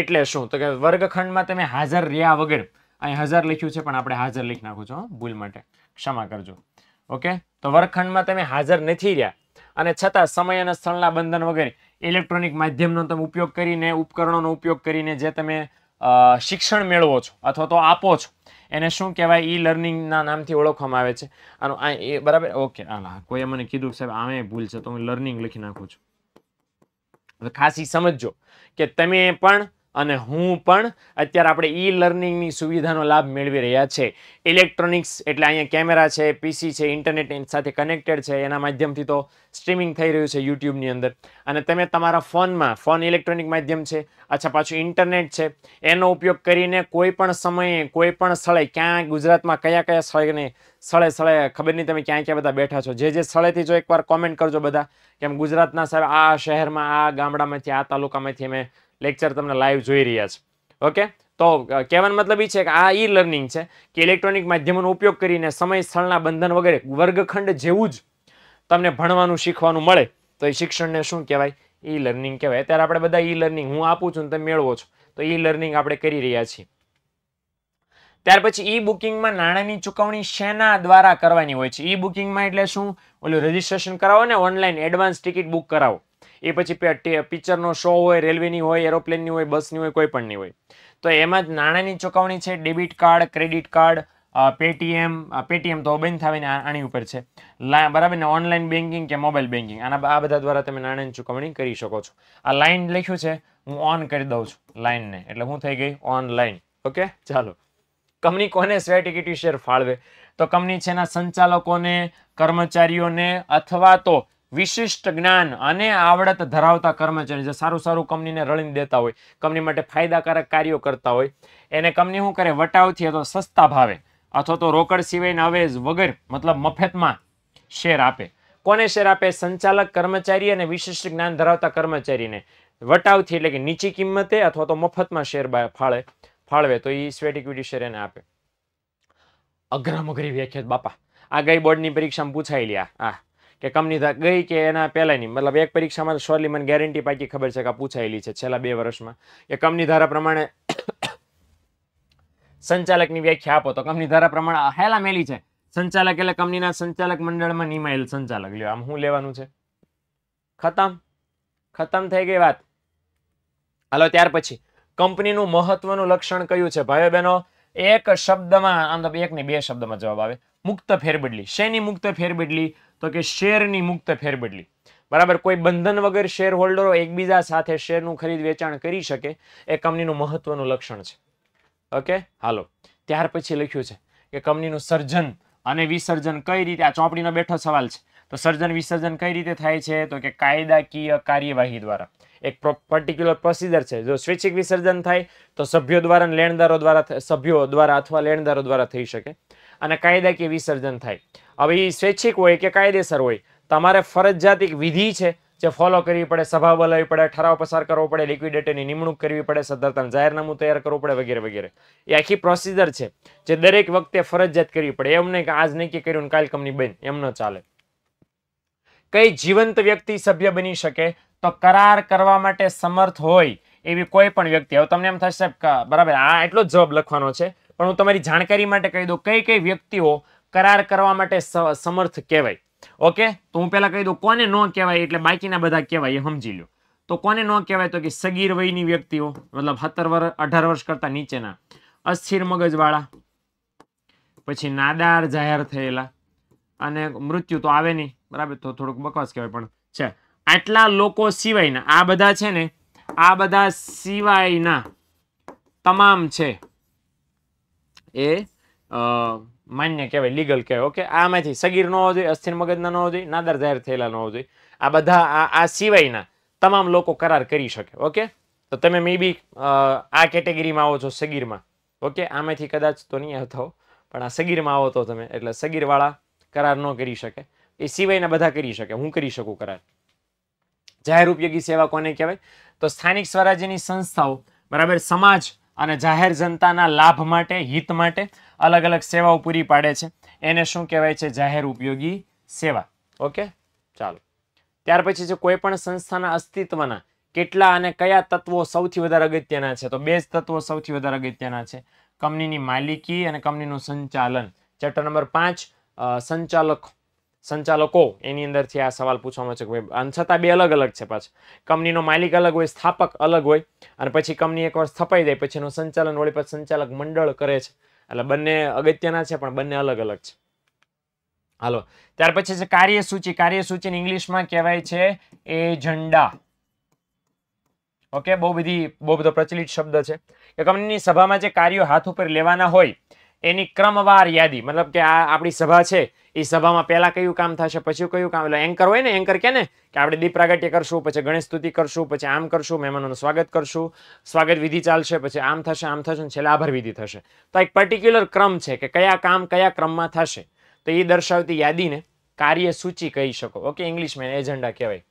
એટલે શું તો કે વર્ગખંડમાં તમે હાજર રહ્યા વગર અહીં હાજર લખ્યું છે પણ આપણે હાજર લખી નાખું છું ભૂલ માટે ક્ષમા કરજો ઓકે તો વર્ગખંડમાં તમે હાજર નથી રહ્યા અને છતાં સમય અને સ્થળના બંધન વગેરે ઇલેક્ટ્રોનિક માધ્યમનો તમે ઉપયોગ કરીને ઉપકરણોનો ઉપયોગ કરીને જે તમે શિક્ષણ મેળવો છો અથવા તો આપો છો એને શું કહેવાય ઈ લર્નિંગના નામથી ઓળખવામાં આવે છે અને આ એ બરાબર ઓકે હા કોઈએ મને કીધું સાહેબ આમે ભૂલ છે તો હું લર્નિંગ લખી નાખું છું ખાસ એ સમજજો કે તમે પણ અને હું પણ અત્યારે આપણે ઈ લર્નિંગની સુવિધાનો લાભ મેળવી રહ્યા છે ઇલેક્ટ્રોનિક્સ એટલે અહીંયા કેમેરા છે પીસી છે ઇન્ટરનેટ સાથે કનેક્ટેડ છે એના માધ્યમથી તો સ્ટ્રીમિંગ થઈ રહ્યું છે યુટ્યુબની અંદર અને તમે તમારા ફોનમાં ફોન ઇલેક્ટ્રોનિક માધ્યમ છે અચ્છા પાછું ઇન્ટરનેટ છે એનો ઉપયોગ કરીને કોઈ પણ સમયે કોઈ પણ સ્થળે ક્યાં ગુજરાતમાં કયા કયા સ્થળે સ્થળે સ્થળે ખબર નહીં તમે ક્યાં ક્યાં બધા બેઠા છો જે જે સ્થળેથી જો એકવાર કોમેન્ટ કરજો બધા કેમ ગુજરાતના સાહેબ આ શહેરમાં આ ગામડામાંથી આ તાલુકામાંથી અમે લેક્ચર તમને લાઈવ જોઈ રહ્યા છે ઓકે તો કહેવાનો મતલબ એ છે કે આ ઈ લર્નિંગ છે કે ઇલેક્ટ્રોનિક માધ્યમોનો ઉપયોગ કરીને સમય સ્થળના બંધન વગેરે વર્ગખંડ જેવું જ તમને ભણવાનું શીખવાનું મળે તો એ શિક્ષણને શું કહેવાય ઈ લર્નિંગ કહેવાય અત્યારે આપણે બધા ઈ લર્નિંગ હું આપું છું તમે મેળવો છો તો ઈ લર્નિંગ આપણે કરી રહ્યા છીએ ત્યાર પછી ઈ બુકિંગમાં નાણાંની ચુકવણી શેના દ્વારા કરવાની હોય છે ઈ બુકિંગમાં એટલે શું ઓલું રજીસ્ટ્રેશન કરાવો ને ઓનલાઈન એડવાન્સ ટિકિટ બુક કરાવો એ પછી પિક્ચરનો શો હોય રેલવેની હોય એરોપ્લેનની હોય બસની હોય કોઈ પણની હોય તો એમાં જ નાણાંની ચુકવણી છે debit card credit card Paytm Paytm તો બંધ થાવીને આની ઉપર છે બરાબર ને ઓનલાઈન બેન્કિંગ કે મોબાઈલ બેન્કિંગ આના આ બધા દ્વારા તમે નાણાંની ચૂકવણી કરી શકો છો આ લાઇન લખ્યું છે હું ઓન કરી દઉં છું લાઇનને એટલે હું થઈ ગઈ ઓનલાઈન ઓકે ચાલો કંપની કોને સ્વે ટિકિટ શેર ફાળવે તો કંપની છે સંચાલકોને કર્મચારીઓને અથવા તો વિશિષ્ટ જ્ઞાન અને આવડત ધરાવતા કર્મચારી જે સારું સારું કંપનીને રળીને દેતા હોય કંપની માટે ફાયદાકારક કાર્યો કરતા હોય એને કંપની શું કરે વટાવથી અથવા સસ્તા ભાવે અથવા તો રોકડ સિવાયના અવેજ વગર મતલબ મફતમાં શેર આપે કોને શેર આપે સંચાલક કર્મચારી અને વિશિષ્ટ જ્ઞાન ધરાવતા કર્મચારીને વટાવથી એટલે કે નીચી કિંમતે અથવા તો મફતમાં શેર ફાળે ફાળવે તો એ સ્વેટ ઇક્વિટી શેર એને આપે અઘરામઘરી વ્યાખ્યાત બાપા આ ગઈ બોર્ડની પરીક્ષામાં પૂછાયેલી આ કે કંપની ગઈ કે એના પહેલાંની મતલબ એક પરીક્ષામાં શ્યોરલી મને ગેરંટી પાકી ખબર છે કે પૂછાયેલી છે છેલ્લા બે વર્ષમાં કે કંપની ધારા પ્રમાણે સંચાલકની વ્યાખ્યા આપો તો કંપની ધારા પ્રમાણે હેલા મેલી છે સંચાલક એટલે કંપનીના સંચાલક મંડળમાં નિમાયેલ સંચાલક લ્યો આમ શું લેવાનું છે ખતમ ખતમ થઈ ગઈ વાત હાલો ત્યાર પછી કંપનીનું મહત્વનું લક્ષણ કયું છે ભાઈઓ બહેનો એક શબ્દમાં આમ તો એક ને બે શબ્દમાં જવાબ આવે મુક્ત ફેરબદલી શેની મુક્ત ફેરબદલી તો કે શેરની મુક્ત ફેરબદલી બરાબર કોઈ બંધન વગર શેર હોલ્ડરો એકબીજા સાથે શેરનું ખરીદ વેચાણ કરી શકે એ કંપનીનું મહત્વનું લક્ષણ છે ઓકે હાલો ત્યાર પછી લખ્યું છે કે કંપનીનું સર્જન અને વિસર્જન કઈ રીતે આ ચોપડીનો બેઠો સવાલ છે તો સર્જન વિસર્જન કઈ રીતે થાય છે તો કે કાયદાકીય કાર્યવાહી દ્વારા એક પર્ટિક્યુલર પ્રોસિજર છે જો સ્વૈચ્છિક વિસર્જન થાય તો સભ્યો દ્વારા લેણદારો દ્વારા સભ્યો દ્વારા અથવા લેણદારો દ્વારા થઈ શકે અને કાયદાકીય વિસર્જન થાય હવે એ સ્વૈચ્છિક હોય કે કાયદેસર હોય તમારે ફરજિયાત એક વિધિ છે જે ફોલો કરવી પડે સભા બોલાવી પડે ઠરાવ પસાર કરવો પડે લિક્વિડેટરની નિમણૂક કરવી પડે સદ્ધરતાનું જાહેરનામું તૈયાર કરવું પડે વગેરે વગેરે એ આખી પ્રોસિજર છે જે દરેક વખતે ફરજિયાત કરવી પડે એમ નહીં કે આજ નક્કી કર્યું કાલ કંપની બંધ એમ ન ચાલે કઈ જીવંત વ્યક્તિ સભ્ય બની શકે તો કરાર કરવા માટે સમર્થ હોય એવી કોઈ પણ વ્યક્તિ હવે તમને એમ થશે બરાબર આ એટલો જ જવાબ લખવાનો છે પણ હું તમારી જાણકારી માટે કહી દઉં કઈ કઈ વ્યક્તિઓ કરાર કરવા માટે સમર્થ કહેવાય ઓકે તો હું પેલા કહી દઉં કોને ન કહેવાય એટલે બાકીના બધા કહેવાય એ સમજી લો તો કોને ન કહેવાય તો કે સગીર વયની વ્યક્તિઓ મતલબ સત્તર વર્ષ અઢાર વર્ષ કરતા નીચેના અસ્થિર મગજવાળા પછી નાદાર જાહેર થયેલા અને મૃત્યુ તો આવે નહીં બરાબર તો થોડુંક બકવાસ કહેવાય પણ છે આટલા લોકો સિવાયના આ બધા છે ને આ બધા સિવાયના તમામ છે એ માન્ય કહેવાય લીગલ કહેવાય ઓકે આમાંથી સગીર ન હોવો જોઈએ અસ્થિર મગજના ન હોવો જોઈએ નાદાર જાહેર થયેલા ન હોવો જોઈએ આ બધા આ આ સિવાયના તમામ લોકો કરાર કરી શકે ઓકે તો તમે મે બી આ કેટેગરીમાં આવો છો સગીરમાં ઓકે આમાંથી કદાચ તો નહીં થાવ પણ આ સગીરમાં આવો તો તમે એટલે સગીરવાળા કરાર ન કરી શકે એ સિવાયના બધા કરી શકે હું કરી શકું કરાર જાહેર ઉપયોગી સેવા કોને કહેવાય તો સ્થાનિક સ્વરાજ્યની સંસ્થાઓ બરાબર સમાજ અને જાહેર જનતાના લાભ માટે હિત માટે અલગ અલગ સેવાઓ પૂરી પાડે છે એને શું કહેવાય છે જાહેર ઉપયોગી સેવા ઓકે ચાલો ત્યાર પછી છે કોઈ પણ સંસ્થાના અસ્તિત્વના કેટલા અને કયા તત્વો સૌથી વધારે અગત્યના છે તો બે જ તત્વો સૌથી વધારે અગત્યના છે કંપનીની માલિકી અને કંપનીનું સંચાલન ચેપ્ટર નંબર પાંચ સંચાલક સંચાલકો એની અંદરથી આ સવાલ પૂછવામાં છે કે ભાઈ અને છતાં બે અલગ અલગ છે પાછા કંપનીનો માલિક અલગ હોય સ્થાપક અલગ હોય અને પછી કંપની એકવાર સ્થપાઈ જાય પછી એનું સંચાલન વળી પછી સંચાલક મંડળ કરે છે એટલે બંને અગત્યના છે પણ બંને અલગ અલગ છે હાલો ત્યાર પછી છે કાર્યસૂચિ કાર્યસૂચિને ઇંગ્લિશમાં કહેવાય છે એજન્ડા ઓકે બહુ બધી બહુ બધો પ્રચલિત શબ્દ છે કે કંપનીની સભામાં જે કાર્યો હાથ ઉપર લેવાના હોય એની ક્રમવાર યાદી મતલબ કે આ આપણી સભા છે એ સભામાં પહેલાં કયું કામ થશે પછી કયું કામ એટલે એન્કર હોય ને એન્કર કે ને કે આપણે દીપ પ્રાગટ્ય કરશું પછી ગણેશ સ્તુતિ કરશું પછી આમ કરશું મહેમાનોનું સ્વાગત કરશું સ્વાગત વિધિ ચાલશે પછી આમ થશે આમ થશે ને છેલ્લા આભાર વિધિ થશે તો એક પર્ટિક્યુલર ક્રમ છે કે કયા કામ કયા ક્રમમાં થશે તો એ દર્શાવતી યાદીને કાર્ય સૂચિ કહી શકો ઓકે ઇંગ્લિશમાં એજન્ડા કહેવાય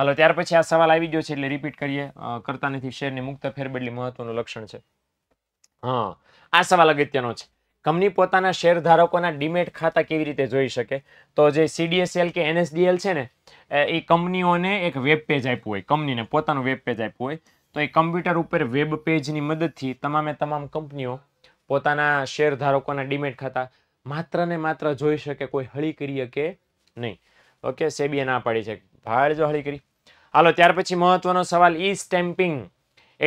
હાલો ત્યાર પછી આ સવાલ આવી ગયો છે એટલે રિપીટ કરીએ કરતા નથી શેરની મુક્ત ફેરબદલી મહત્વનું લક્ષણ છે હા આ સવાલ અગત્યનો છે કંપની પોતાના શેરધારકોના ડીમેટ ખાતા કેવી રીતે જોઈ શકે તો જે સીડીએસએલ કે એનએસડીએલ છે ને એ કંપનીઓને એક વેબ પેજ આપ્યું હોય કંપનીને પોતાનું વેબ પેજ આપ્યું હોય તો એ કમ્પ્યુટર ઉપર વેબ પેજની મદદથી તમામે તમામ કંપનીઓ પોતાના શેરધારકોના ડીમેટ ખાતા માત્ર ને માત્ર જોઈ શકે કોઈ હળી કરી શકે નહીં ઓકે સેબીએ ના પાડી છે ભાડ જો હળી કરી હાલો ત્યાર પછી મહત્વનો સવાલ ઈ સ્ટેમ્પિંગ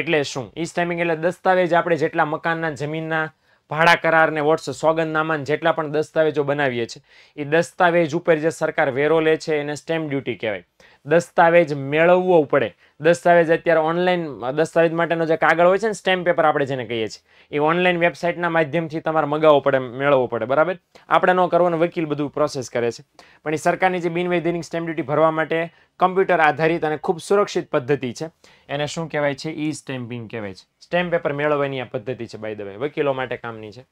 એટલે શું ઈ સ્ટેમ્પિંગ એટલે દસ્તાવેજ આપણે જેટલા મકાનના જમીનના ભાડા કરાર ને વોટ્સ સોગંદનામાન જેટલા પણ દસ્તાવેજો બનાવીએ છીએ એ દસ્તાવેજ ઉપર જે સરકાર વેરો લે છે એને સ્ટેમ્પ ડ્યુટી કહેવાય દસ્તાવેજ મેળવવો પડે દસ્તાવેજ અત્યારે ઓનલાઈન દસ્તાવેજ માટેનો જે કાગળ હોય છે ને સ્ટેમ્પ પેપર આપણે જેને કહીએ છીએ એ ઓનલાઈન વેબસાઇટના માધ્યમથી તમારે મગાવવો પડે મેળવવો પડે બરાબર આપણે ન કરવાનો વકીલ બધું પ્રોસેસ કરે છે પણ એ સરકારની જે બિનવૈધિનિક સ્ટેમ્પ ડ્યુટી ભરવા માટે કમ્પ્યુટર આધારિત અને ખૂબ સુરક્ષિત પદ્ધતિ છે એને શું કહેવાય છે ઈ સ્ટેમ્પિંગ કહેવાય છે સ્ટેમ્પ પેપર મેળવવાની આ પદ્ધતિ છે બાય દવાઈ વકીલો માટે કામની છે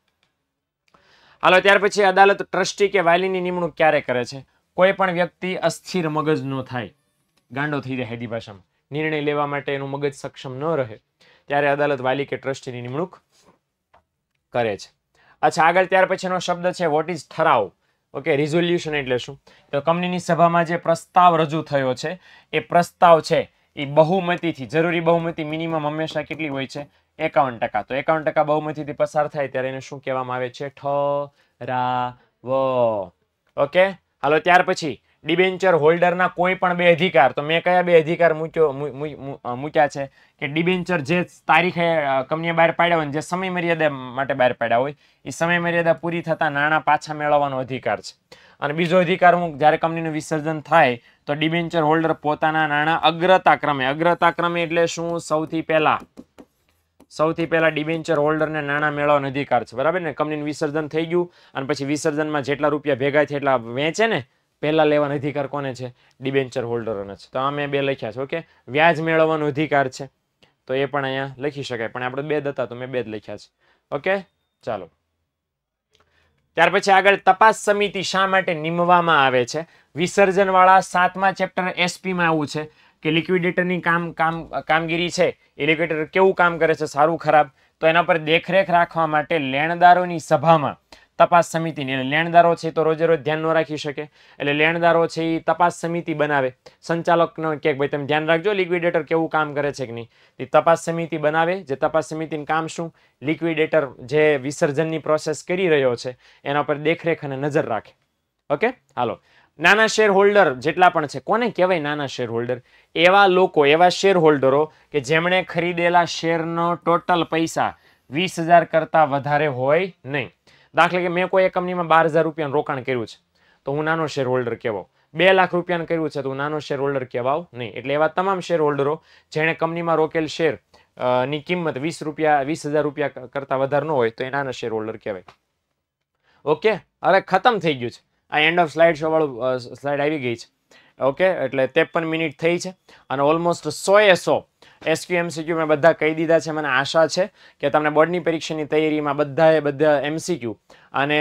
હાલો ત્યાર પછી અદાલત ટ્રસ્ટી કે વાલીની નિમણૂક ક્યારે કરે છે કોઈ પણ વ્યક્તિ અસ્થિર મગજનો થાય ગાંડો થઈ જાય હેદી ભાષામાં નિર્ણય લેવા માટે એનું મગજ સક્ષમ ન રહે ત્યારે અદાલત વાલી કે ટ્રસ્ટીની નિમણૂક કરે છે અચ્છા આગળ ત્યાર પછીનો શબ્દ છે વોટ ઇઝ ઠરાવ ઓકે રિઝોલ્યુશન એટલે શું તો કંપનીની સભામાં જે પ્રસ્તાવ રજૂ થયો છે એ પ્રસ્તાવ છે એ બહુમતીથી જરૂરી બહુમતી મિનિમમ હંમેશા કેટલી હોય છે એકાવન ટકા તો એકાવન ટકા બહુમતીથી પસાર થાય ત્યારે એને શું કહેવામાં આવે છે ઠ ઠરાવ ઓકે હાલો ત્યાર પછી ડિબેન્ચર હોલ્ડરના કોઈ પણ બે અધિકાર તો મેં કયા બે અધિકાર મૂક્યો મૂક્યા છે કે ડિબેન્ચર જે તારીખે કંપનીએ બહાર પાડ્યા હોય જે સમય મર્યાદા માટે બહાર પાડ્યા હોય એ સમય મર્યાદા પૂરી થતાં નાણાં પાછા મેળવવાનો અધિકાર છે અને બીજો અધિકાર હું જ્યારે કંપનીનું વિસર્જન થાય તો ડિબેન્ચર હોલ્ડર પોતાના નાણાં અગ્રતા ક્રમે અગ્રતા ક્રમે એટલે શું સૌથી પહેલાં સૌથી પહેલાં ડિબેન્ચર હોલ્ડરને નાણાં મેળવવાનો અધિકાર છે બરાબર ને કંપનીનું વિસર્જન થઈ ગયું અને પછી વિસર્જનમાં જેટલા રૂપિયા ભેગા થયા એટલા વેચે ને પહેલાં લેવાનો અધિકાર કોને છે ડિબેન્ચર હોલ્ડરોને છે તો આ મેં બે લખ્યા છે ઓકે વ્યાજ મેળવવાનો અધિકાર છે તો એ પણ અહીંયા લખી શકાય પણ આપણે બે જ હતા તો મેં બે જ લખ્યા છે ઓકે ચાલો ત્યાર પછી આગળ તપાસ સમિતિ શા માટે નીમવામાં આવે છે વિસર્જનવાળા સાતમા ચેપ્ટર એસપીમાં આવું છે કે લિક્વિડેટરની કામ કામ કામગીરી છે એ લિક્વિડેટર કેવું કામ કરે છે સારું ખરાબ તો એના પર દેખરેખ રાખવા માટે લેણદારોની સભામાં તપાસ સમિતિની એટલે લેણદારો છે તો રોજે રોજ ધ્યાન ન રાખી શકે એટલે લેણદારો છે એ તપાસ સમિતિ બનાવે સંચાલકનો કે ભાઈ તમે ધ્યાન રાખજો લિક્વિડેટર કેવું કામ કરે છે કે નહીં તે તપાસ સમિતિ બનાવે જે તપાસ સમિતિનું કામ શું લિક્વિડેટર જે વિસર્જનની પ્રોસેસ કરી રહ્યો છે એના પર દેખરેખ અને નજર રાખે ઓકે હાલો નાના શેર હોલ્ડર જેટલા પણ છે કોને કહેવાય નાના શેર હોલ્ડર એવા લોકો એવા શેર હોલ્ડરો કે જેમણે ખરીદેલા શેરનો ટોટલ પૈસા વીસ હજાર કરતા વધારે હોય નહીં દાખલે કે મેં કોઈ એક કંપનીમાં બાર હજાર રૂપિયાનું રોકાણ કર્યું છે તો હું નાનો શેર હોલ્ડર કહેવાઉં બે લાખ રૂપિયાનું કર્યું છે તો હું નાનો શેર હોલ્ડર કહેવાઉં નહીં એટલે એવા તમામ શેર હોલ્ડરો જેણે કંપનીમાં રોકેલ શેર ની કિંમત વીસ રૂપિયા વીસ હજાર રૂપિયા કરતાં વધારે ન હોય તો એ નાના શેર હોલ્ડર કહેવાય ઓકે અરે ખતમ થઈ ગયું છે આ એન્ડ ઓફ સ્લાઇડ શોવાળું સ્લાઇડ આવી ગઈ છે ઓકે એટલે ત્રેપન મિનિટ થઈ છે અને ઓલમોસ્ટ સોએ સો એસક્યુ એમસીક્યુ મેં બધા કહી દીધા છે મને આશા છે કે તમને બોર્ડની પરીક્ષાની તૈયારીમાં બધાએ બધા એમસીક્યુ અને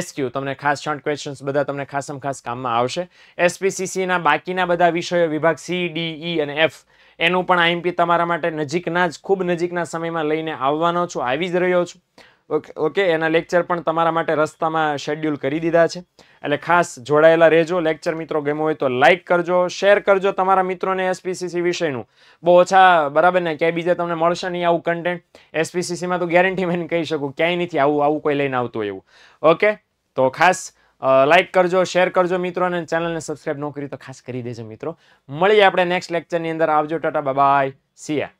એસક્યુ તમને ખાસ શોર્ટ ક્વેશ્ચન્સ બધા તમને ખાસમ ખાસ કામમાં આવશે એસપીસીસીના બાકીના બધા વિષયો વિભાગ સી ડી ઈ અને એફ એનું પણ આઈએમપી તમારા માટે નજીકના જ ખૂબ નજીકના સમયમાં લઈને આવવાનો છું આવી જ રહ્યો છું ઓકે ઓકે એના લેક્ચર પણ તમારા માટે રસ્તામાં શેડ્યુલ કરી દીધા છે એટલે ખાસ જોડાયેલા રહેજો લેક્ચર મિત્રો ગમ્યો હોય તો લાઇક કરજો શેર કરજો તમારા મિત્રોને એસપીસીસી વિષયનું બહુ ઓછા બરાબર ને ક્યાંય બીજે તમને મળશે નહીં આવું કન્ટેન્ટ એસપીસીસીમાં તો ગેરંટી મેં કહી શકું ક્યાંય નથી આવું આવું કોઈ લઈને આવતું એવું ઓકે તો ખાસ લાઇક કરજો શેર કરજો મિત્રો અને ચેનલને સબસ્ક્રાઈબ ન કરી તો ખાસ કરી દેજો મિત્રો મળીએ આપણે નેક્સ્ટ લેક્ચરની અંદર આવજો ટાટા બાય સિયા